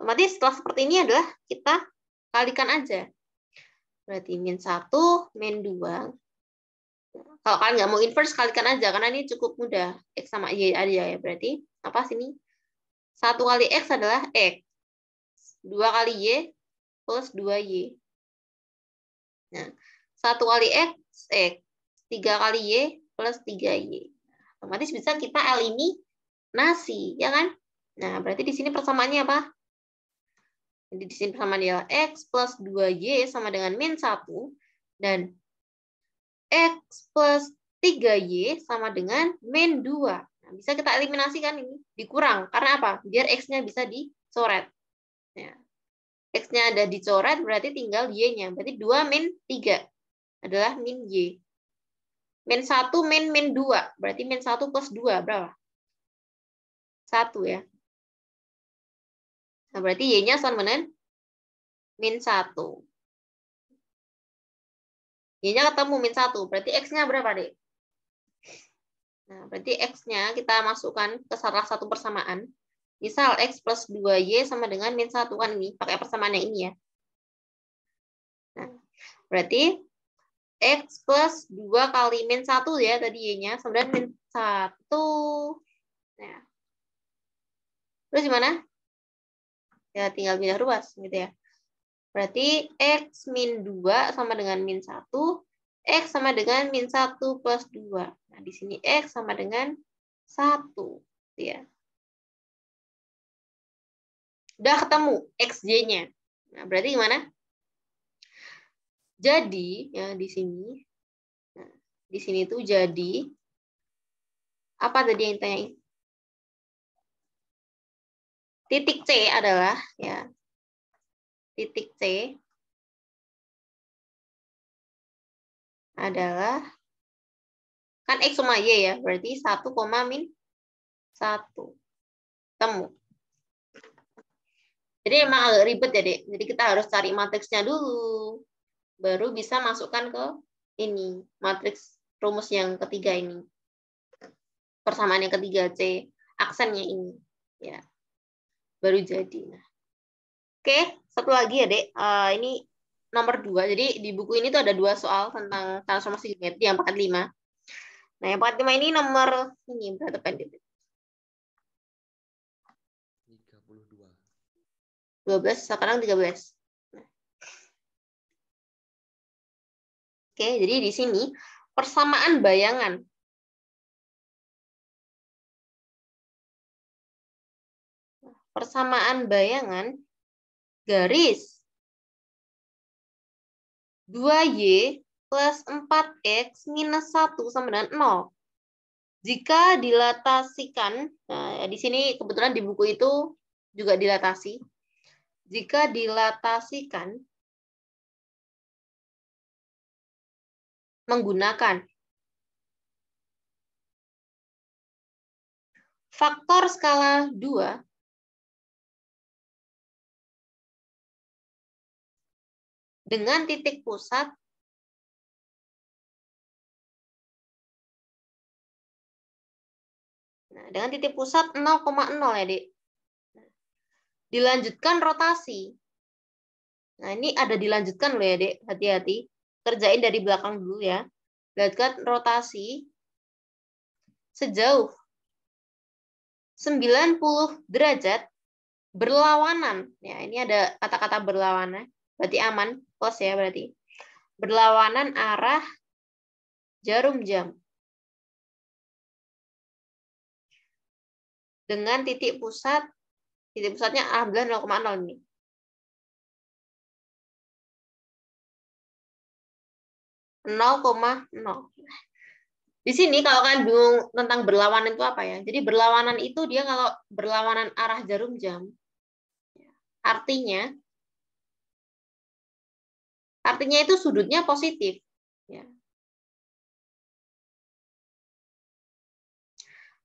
berarti setelah seperti ini adalah kita kalikan aja. Berarti min satu min dua Kalau kalian nggak mau inverse, kalikan aja. Karena ini cukup mudah. X sama Y aja ya. Berarti apa sini? satu kali X adalah X. dua kali Y plus dua y Nah, satu kali X, X. tiga kali Y plus 3Y. Otomatis bisa kita eliminasi, ya kan? Nah, berarti di sini persamaannya apa? Jadi di sini persamaan adalah X plus 2Y sama dengan min 1, dan X plus 3Y sama dengan min 2. Nah, bisa kita eliminasi kan ini? Dikurang. Karena apa? Biar X-nya bisa dicoret. Ya. X-nya ada dicoret, berarti tinggal Y-nya. Berarti 2 min 3 adalah min Y. Min 1, min, min 2. Berarti min 1 plus 2 berapa? 1 ya. Nah, berarti Y-nya sama dengan min 1. Y-nya ketemu min 1. Berarti X-nya berapa, deh? Nah, berarti X-nya kita masukkan ke salah satu persamaan. Misal X plus 2Y sama dengan min 1 kan ini. Pakai persamaan yang ini ya. Nah, berarti X plus 2 kali min 1 ya tadi Y-nya. Sebenarnya min 1. Nah. Terus gimana? Ya tinggal pindah ruas gitu ya. Berarti X min 2 sama dengan min 1. X sama dengan min 1 plus 2. Nah, di sini X sama dengan 1. Gitu ya. Udah ketemu XJ-nya. Nah, berarti gimana? Jadi ya di sini, nah, di sini tuh jadi apa tadi yang ditanyain? Titik C adalah ya titik C adalah kan X sama Y ya, berarti satu koma min satu Temu. Jadi emang agak ribet ya, Dek. Jadi kita harus cari matriksnya dulu baru bisa masukkan ke ini matriks rumus yang ketiga ini persamaan yang ketiga c aksennya ini ya baru jadi nah oke satu lagi ya dek uh, ini nomor dua jadi di buku ini tuh ada dua soal tentang transformasi geometri yang pekan lima nah yang pekan lima ini nomor ini berapa pendek belas sekarang tiga belas Oke, jadi di sini persamaan bayangan persamaan bayangan garis 2Y plus 4X minus 1 sama dengan 0. Jika dilatasikan, nah di sini kebetulan di buku itu juga dilatasi. Jika dilatasikan, menggunakan. Faktor skala 2 dengan titik pusat Nah, dengan titik pusat 0,0 ya, Dek. Dilanjutkan rotasi. Nah, ini ada dilanjutkan loh ya, Dek. Hati-hati kerjain dari belakang dulu ya. Lihatkan rotasi sejauh 90 derajat berlawanan. Ya, ini ada kata-kata berlawanan. Berarti aman, plus ya berarti. Berlawanan arah jarum jam. Dengan titik pusat, titik pusatnya arah 0,0 nih. 0,0. Di sini kalau kalian bingung tentang berlawanan itu apa ya? Jadi berlawanan itu dia kalau berlawanan arah jarum jam. Artinya artinya itu sudutnya positif. Ya.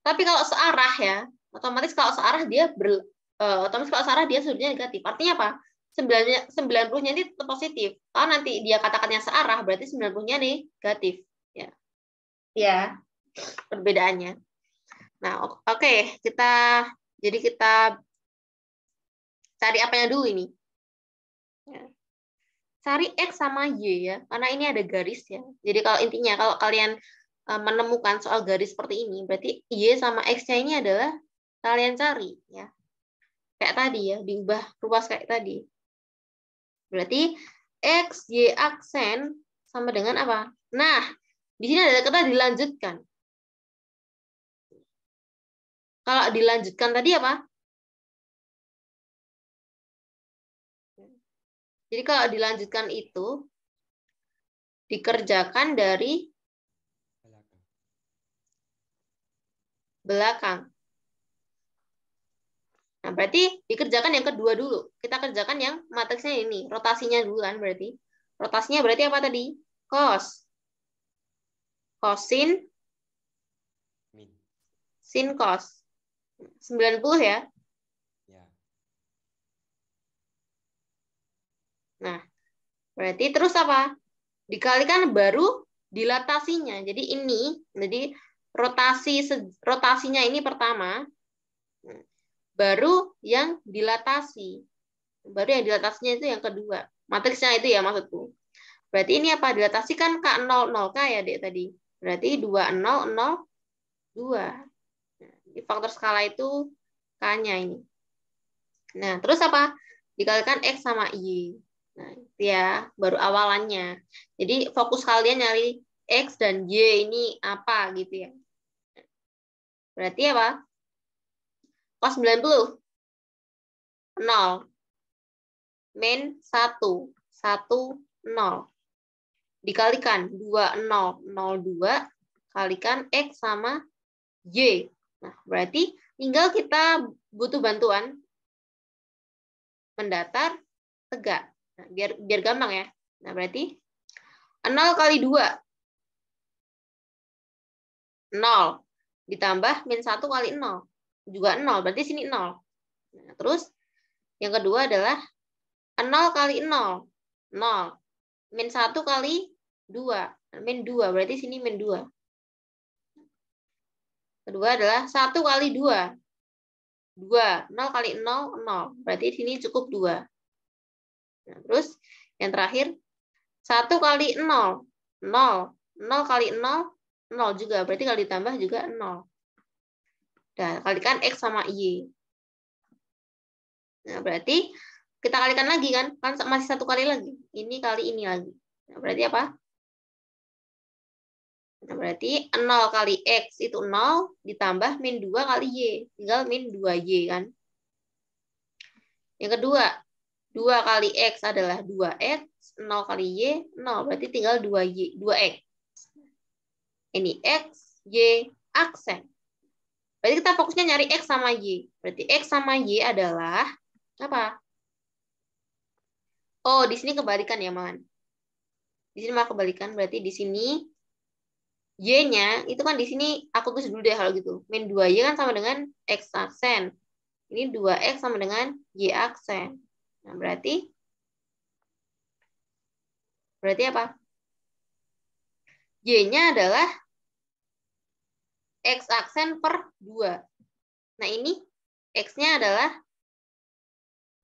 Tapi kalau searah ya, otomatis kalau searah dia ber, uh, otomatis kalau searah dia sudutnya negatif. Artinya apa? 90 nya ini tetap positif. Kalau nanti dia katakan yang searah berarti 90-nya negatif, ya. Ya. Perbedaannya. Nah, oke, okay. kita jadi kita cari apa yang dulu ini. Ya. Cari X sama Y ya, karena ini ada garis ya. Jadi kalau intinya kalau kalian e, menemukan soal garis seperti ini, berarti Y sama X-nya ini adalah kalian cari ya. Kayak tadi ya, diubah ruas kayak tadi. Berarti X, Y aksen sama dengan apa? Nah, di sini ada kata dilanjutkan. Kalau dilanjutkan tadi apa? Jadi kalau dilanjutkan itu dikerjakan dari belakang. Nah, berarti dikerjakan yang kedua dulu. Kita kerjakan yang matriksnya ini, rotasinya dulu kan berarti. Rotasinya berarti apa tadi? Cos. Cosin. Sin cos. 90 ya? ya. Nah, berarti terus apa? Dikalikan baru dilatasinya. Jadi ini, jadi rotasi rotasinya ini pertama, baru yang dilatasi. Baru yang dilatasinya itu yang kedua. Matriksnya itu ya maksudku. Berarti ini apa? Dilatasi kan K00K ya, Dek, tadi. Berarti 2002. Nah, di faktor skala itu K-nya ini. Nah, terus apa? Dikalikan X sama Y. Nah, itu ya, baru awalannya. Jadi fokus kalian nyari X dan Y ini apa gitu ya. Berarti apa? Pas 90. 0. Min 1. 1, 0. Dikalikan 2, 0, 0, 2. Kalikan X sama Y. Nah, berarti tinggal kita butuh bantuan mendatar tegak. Nah, biar biar gampang ya. Nah, berarti 0 kali 2. 0. Ditambah min 1 kali 0 juga 0, berarti sini 0. Nah, terus yang kedua adalah 0 kali 0, 0. Min 1 kali 2, min 2, berarti sini min 2. Kedua adalah 1 kali 2, 2. 0 kali 0, 0. Berarti sini cukup 2. Nah, terus yang terakhir, 1 kali 0, 0. 0 kali 0, 0 juga. Berarti kalau ditambah juga 0. Nah, kalikan X sama Y. Nah, berarti kita kalikan lagi kan? Kan masih satu kali lagi. Ini kali ini lagi. Nah, berarti apa? Nah, berarti 0 kali X itu 0 ditambah min 2 kali Y. Tinggal min 2Y kan? Yang kedua, 2 kali X adalah 2X, 0 kali Y, 0. Berarti tinggal 2Y, 2X. Ini X, Y, aksen. Berarti kita fokusnya nyari X sama Y. Berarti X sama Y adalah apa? Oh, di sini kebalikan ya, Man. Di sini malah kebalikan. Berarti di sini Y-nya, itu kan di sini aku tulis dulu deh kalau gitu. Min 2Y kan sama dengan X aksen. Ini 2X sama dengan Y aksen. Nah, berarti berarti apa? Y-nya adalah X aksen per 2. Nah, ini X-nya adalah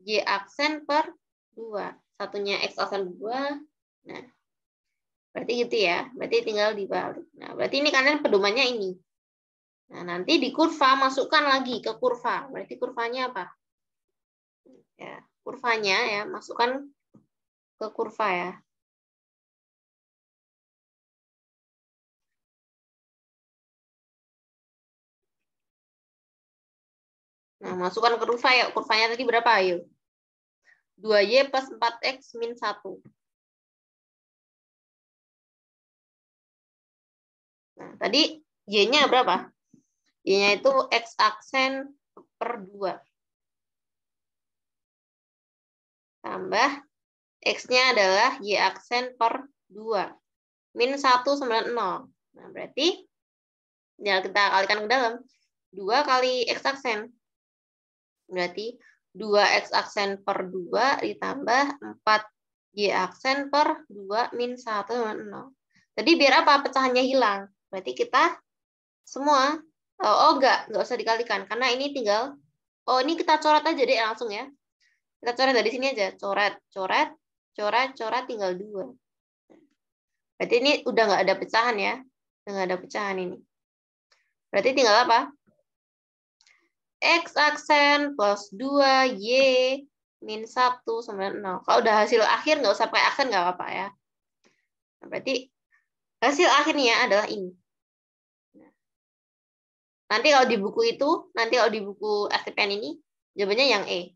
Y aksen per 2. Satunya X aksen 2. Nah, berarti gitu ya. Berarti tinggal dibalik. Nah, berarti ini kalian pedomannya ini. Nah, nanti di kurva masukkan lagi ke kurva. Berarti kurvanya apa? Ya, kurvanya ya, masukkan ke kurva ya. Nah, masukkan kurva ya. Kurvanya tadi berapa, ayo? 2Y plus 4X min 1. Nah, tadi Y-nya berapa? Y-nya itu X aksen per 2. Tambah X-nya adalah Y aksen per 2. Min 1, 9, 0. Nah, berarti ya kita kalikan ke dalam. 2 kali X aksen. Berarti 2X aksen per 2 ditambah 4Y aksen per 2 min 1 0. Tadi biar apa? Pecahannya hilang. Berarti kita semua, oh, oh enggak, enggak usah dikalikan. Karena ini tinggal, oh ini kita coret aja deh langsung ya. Kita coret dari sini aja. Coret, coret, coret, coret tinggal 2. Berarti ini udah enggak ada pecahan ya. Udah nggak ada pecahan ini. Berarti tinggal apa? X aksen plus 2, Y min 1 sama 0. Kalau udah hasil akhir nggak usah pakai aksen nggak apa-apa ya. Nah, berarti hasil akhirnya adalah ini. Nanti kalau di buku itu, nanti kalau di buku STPN ini, jawabannya yang E.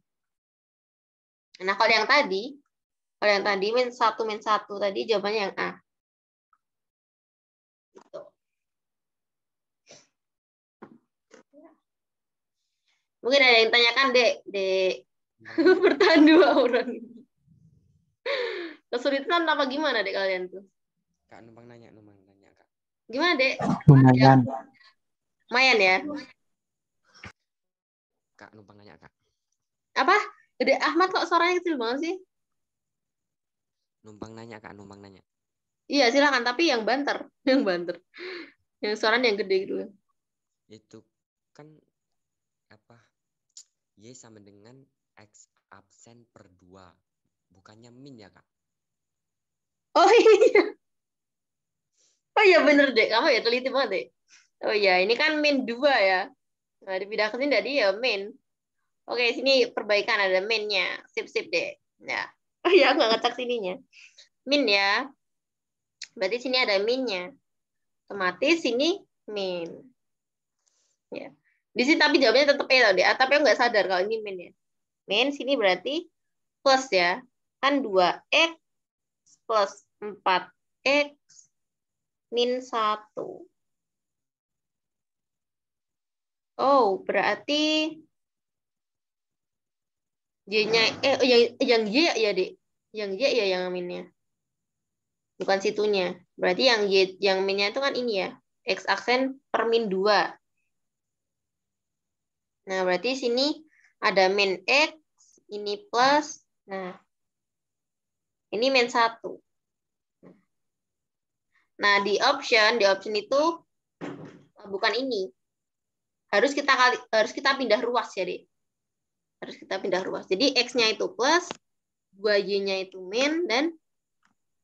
Nah, kalau yang tadi, kalau yang tadi min 1 min 1 tadi jawabannya yang A. Gitu. Mungkin ada yang tanyakan, Dek. Dek, hmm. bertahan dua orang ini. Kesulitan apa gimana, Dek, kalian tuh? Kak, numpang nanya, numpang nanya, Kak. Gimana, Dek? Lumayan. Lumayan ya? Kak, numpang nanya, Kak. Apa? Dek Ahmad kok suaranya kecil banget sih? Numpang nanya, Kak. Numpang nanya. Iya, silakan. Tapi yang banter. Yang banter. Yang suaranya yang gede gitu. Itu kan Y sama dengan X absen per 2. Bukannya min ya, Kak? Oh iya. Oh iya bener deh. Kamu ya teliti banget deh. Oh iya, ini kan min 2 ya. Nah, dipindah ke sini tadi ya min. Oke, sini perbaikan ada minnya. Sip-sip deh. Ya. Oh iya, aku nggak ngecek sininya. Min ya. Berarti sini ada minnya. Otomatis sini min. Ya. Di sini tapi jawabnya tetap E tadi, deh. Ah, tapi aku nggak sadar kalau ini min ya. Min sini berarti plus ya. Kan 2X plus 4X min 1. Oh, berarti y nya eh yang yang J ya, ya Dek. Yang J ya yang minnya. Bukan situnya. Berarti yang J yang minnya itu kan ini ya. X aksen per min 2. Nah, berarti sini ada min X, ini plus. Nah, ini min 1. Nah, di option, di option itu oh, bukan ini. Harus kita kali, harus kita pindah ruas jadi. Ya, harus kita pindah ruas. Jadi X-nya itu plus, 2Y-nya itu min, dan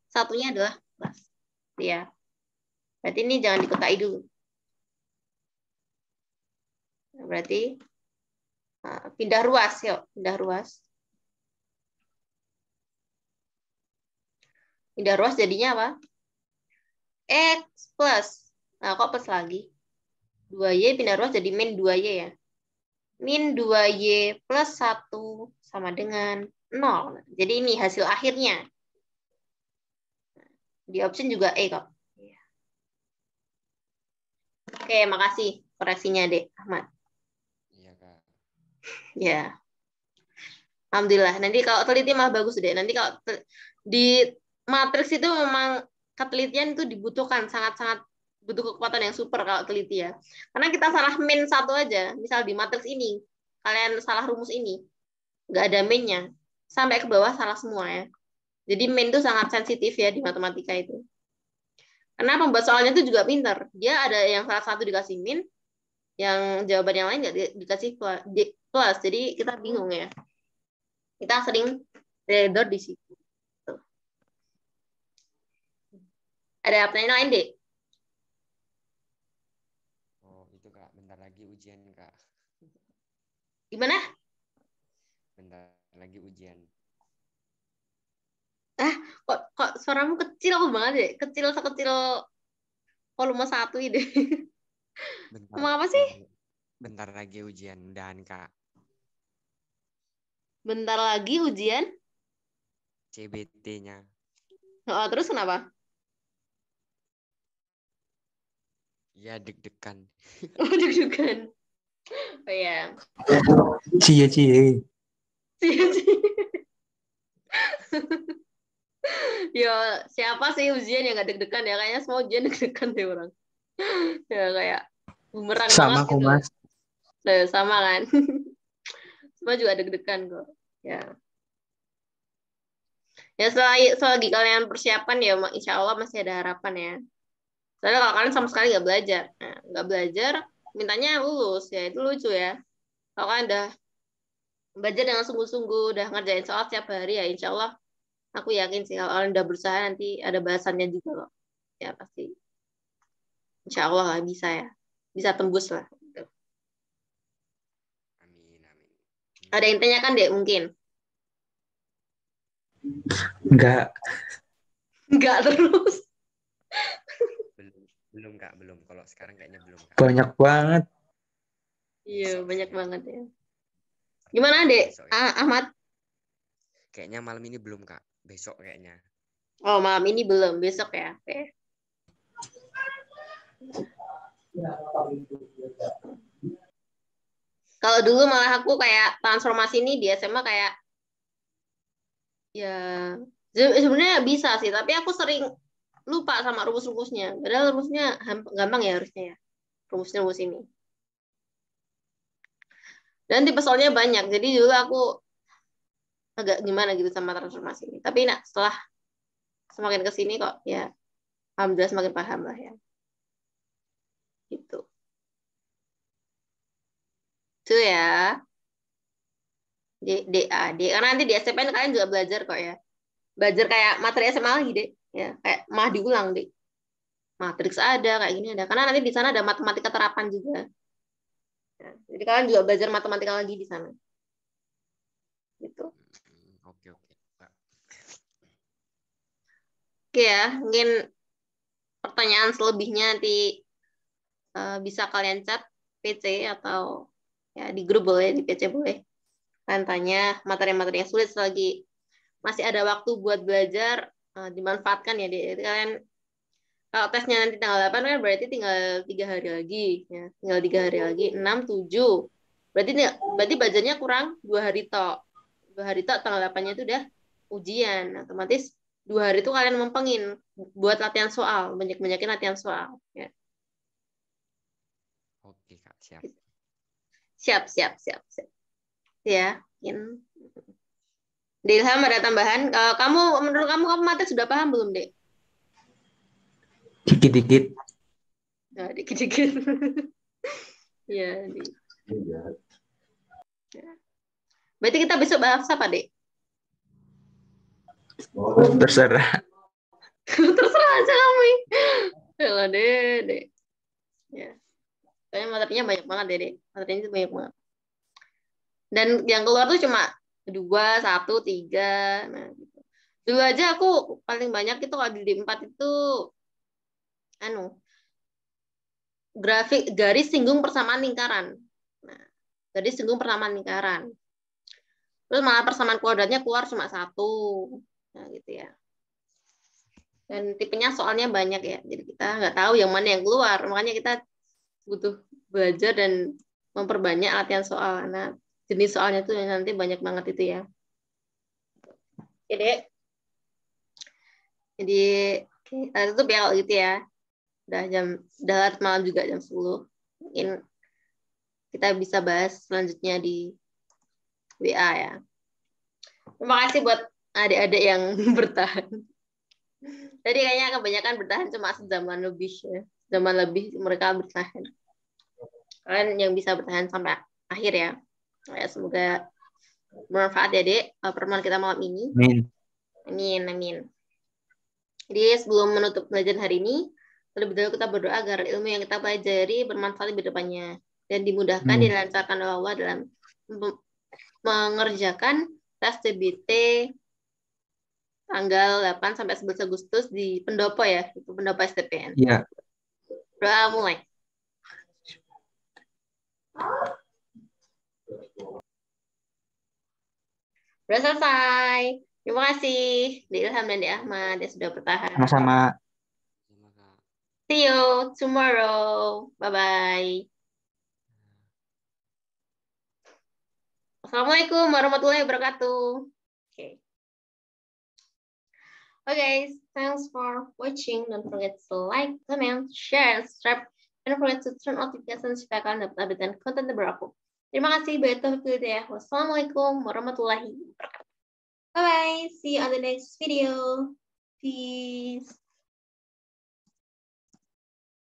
satunya adalah plus. Ya. Berarti ini jangan dikotai dulu. Berarti Ah, pindah ruas yuk pindah ruas pindah ruas jadinya apa x plus nah kok plus lagi 2y pindah ruas jadi min 2y ya min 2y plus 1 sama dengan 0 jadi ini hasil akhirnya di option juga e kok iya. oke makasih koreksinya deh Ahmad Ya. Alhamdulillah. Nanti kalau teliti mah bagus deh. Nanti kalau di matriks itu memang ketelitian itu dibutuhkan sangat-sangat butuh kekuatan yang super kalau teliti ya. Karena kita salah min satu aja. Misal di matriks ini, kalian salah rumus ini. Nggak ada minnya, Sampai ke bawah salah semua ya. Jadi min itu sangat sensitif ya di matematika itu. Karena pembuat soalnya itu juga pinter. Dia ada yang salah satu dikasih min, yang jawaban yang lain nggak di, dikasih kelas, jadi kita hmm. bingung ya kita sering redor di situ ada ada yang lain deh oh itu kak bentar lagi ujian kak gimana bentar lagi ujian ah kok kok suaramu kecil banget deh kecil sekecil volume satu ide Bentar, apa sih? Bentar lagi ujian dan Kak. Bentar lagi ujian? CBT-nya. Oh, terus kenapa? Ya deg-degan. Oh, deg-degan. Oh ya. Cie cie. Cie cie. Yo, siapa sih ujian yang gak deg-degan ya? Kayaknya semua ujian deg-degan deh orang ya kayak bumerang sama aku gitu. mas nah, sama kan semua juga deg-degan kok ya ya selagi selagi kalian persiapan ya insya Allah masih ada harapan ya soalnya kalau kalian sama sekali nggak belajar nah, belajar mintanya lulus ya itu lucu ya kalau kalian udah belajar dengan sungguh-sungguh udah ngerjain soal tiap hari ya insya Allah aku yakin sih kalau kalian udah berusaha nanti ada bahasannya juga loh ya pasti insya Allah lah bisa ya bisa tembus lah amin, amin. ada yang tanya kan dek mungkin enggak enggak terus belum belum kak belum kalau sekarang kayaknya belum kak. banyak banget iya banyak banget ya gimana dek ya. ah, Ahmad kayaknya malam ini belum kak besok kayaknya oh malam ini belum besok ya oke okay. Kalau dulu malah aku kayak transformasi ini di SMA kayak ya sebenarnya bisa sih, tapi aku sering lupa sama rumus-rumusnya. Padahal rumusnya gampang ya harusnya ya. Rumusnya rumus ini. Dan tipe soalnya banyak. Jadi dulu aku agak gimana gitu sama transformasi ini. Tapi nah, setelah semakin kesini kok ya alhamdulillah semakin paham lah ya. Gitu. Itu ya. D, A, D, karena nanti di SPN kalian juga belajar kok ya. Belajar kayak materi SMA lagi deh. Ya, kayak mah diulang deh. Matriks ada, kayak gini ada. Karena nanti di sana ada matematika terapan juga. Ya, jadi kalian juga belajar matematika lagi di sana. Gitu. Hmm, oke, oke. Oke ya, mungkin pertanyaan selebihnya nanti Eh, bisa kalian chat PC atau ya di grup boleh di PC boleh kalian tanya materi-materi yang sulit selagi masih ada waktu buat belajar uh, dimanfaatkan ya jadi kalian kalau tesnya nanti tanggal 8 kan berarti tinggal tiga hari lagi ya tinggal tiga hari lagi 6 7 berarti berarti belajarnya kurang dua hari tok dua hari tok tanggal 8-nya itu udah ujian otomatis dua hari itu kalian mempengin buat latihan soal banyak-banyakin latihan soal ya siap. Siap, siap, siap, Ya, in Dilham ada tambahan. Eh, kamu menurut kamu kamu materi sudah paham belum, Dek? Dikit-dikit. Nah, dikit-dikit. ya, di. Iya. Ya. Berarti kita besok bahas apa, Dek? Oh, terserah. Terserah aja kami. Halo, Dek. Ya soalnya materinya banyak banget deh, Materinya tuh banyak banget. Dan yang keluar tuh cuma dua, satu, tiga. Nah, gitu. Dulu aja aku paling banyak itu kalau di empat itu anu grafik garis singgung persamaan lingkaran. Nah, garis singgung persamaan lingkaran. Terus malah persamaan kuadratnya keluar cuma satu. Nah, gitu ya dan tipenya soalnya banyak ya jadi kita nggak tahu yang mana yang keluar makanya kita butuh belajar dan memperbanyak latihan soal. Nah, jenis soalnya tuh nanti banyak banget itu ya. Jadi, jadi okay, ah, tutup ya kalau gitu ya. Udah jam, udah malam juga jam 10. Mungkin kita bisa bahas selanjutnya di WA ya. Terima kasih buat adik-adik yang bertahan. Tadi kayaknya kebanyakan bertahan cuma sejaman lebih ya. Zaman lebih mereka bertahan kalian yang bisa bertahan sampai akhir ya. ya semoga bermanfaat ya, Dek, uh, pertemuan kita malam ini. Amin. Amin, amin. Jadi sebelum menutup pelajaran hari ini, terlebih dahulu kita berdoa agar ilmu yang kita pelajari bermanfaat di depannya dan dimudahkan hmm. dilancarkan oleh Allah dalam mengerjakan tes TBT tanggal 8 sampai 11 Agustus di Pendopo ya, itu Pendopo STPN. Iya. Doa mulai. Sudah selesai. Terima kasih Di dan Di Ahmad yang sudah bertahan. Sama-sama. See you tomorrow. Bye-bye. Assalamualaikum warahmatullahi wabarakatuh. Oke. Okay. Okay, thanks for watching. Don't forget to like, comment, share, subscribe. Don't forget to turn notification supaya kalian dapat updatean konten terbaru aku. Terima kasih. banyak video ya. Wassalamualaikum warahmatullahi wabarakatuh. Bye-bye. See you on the next video. Peace.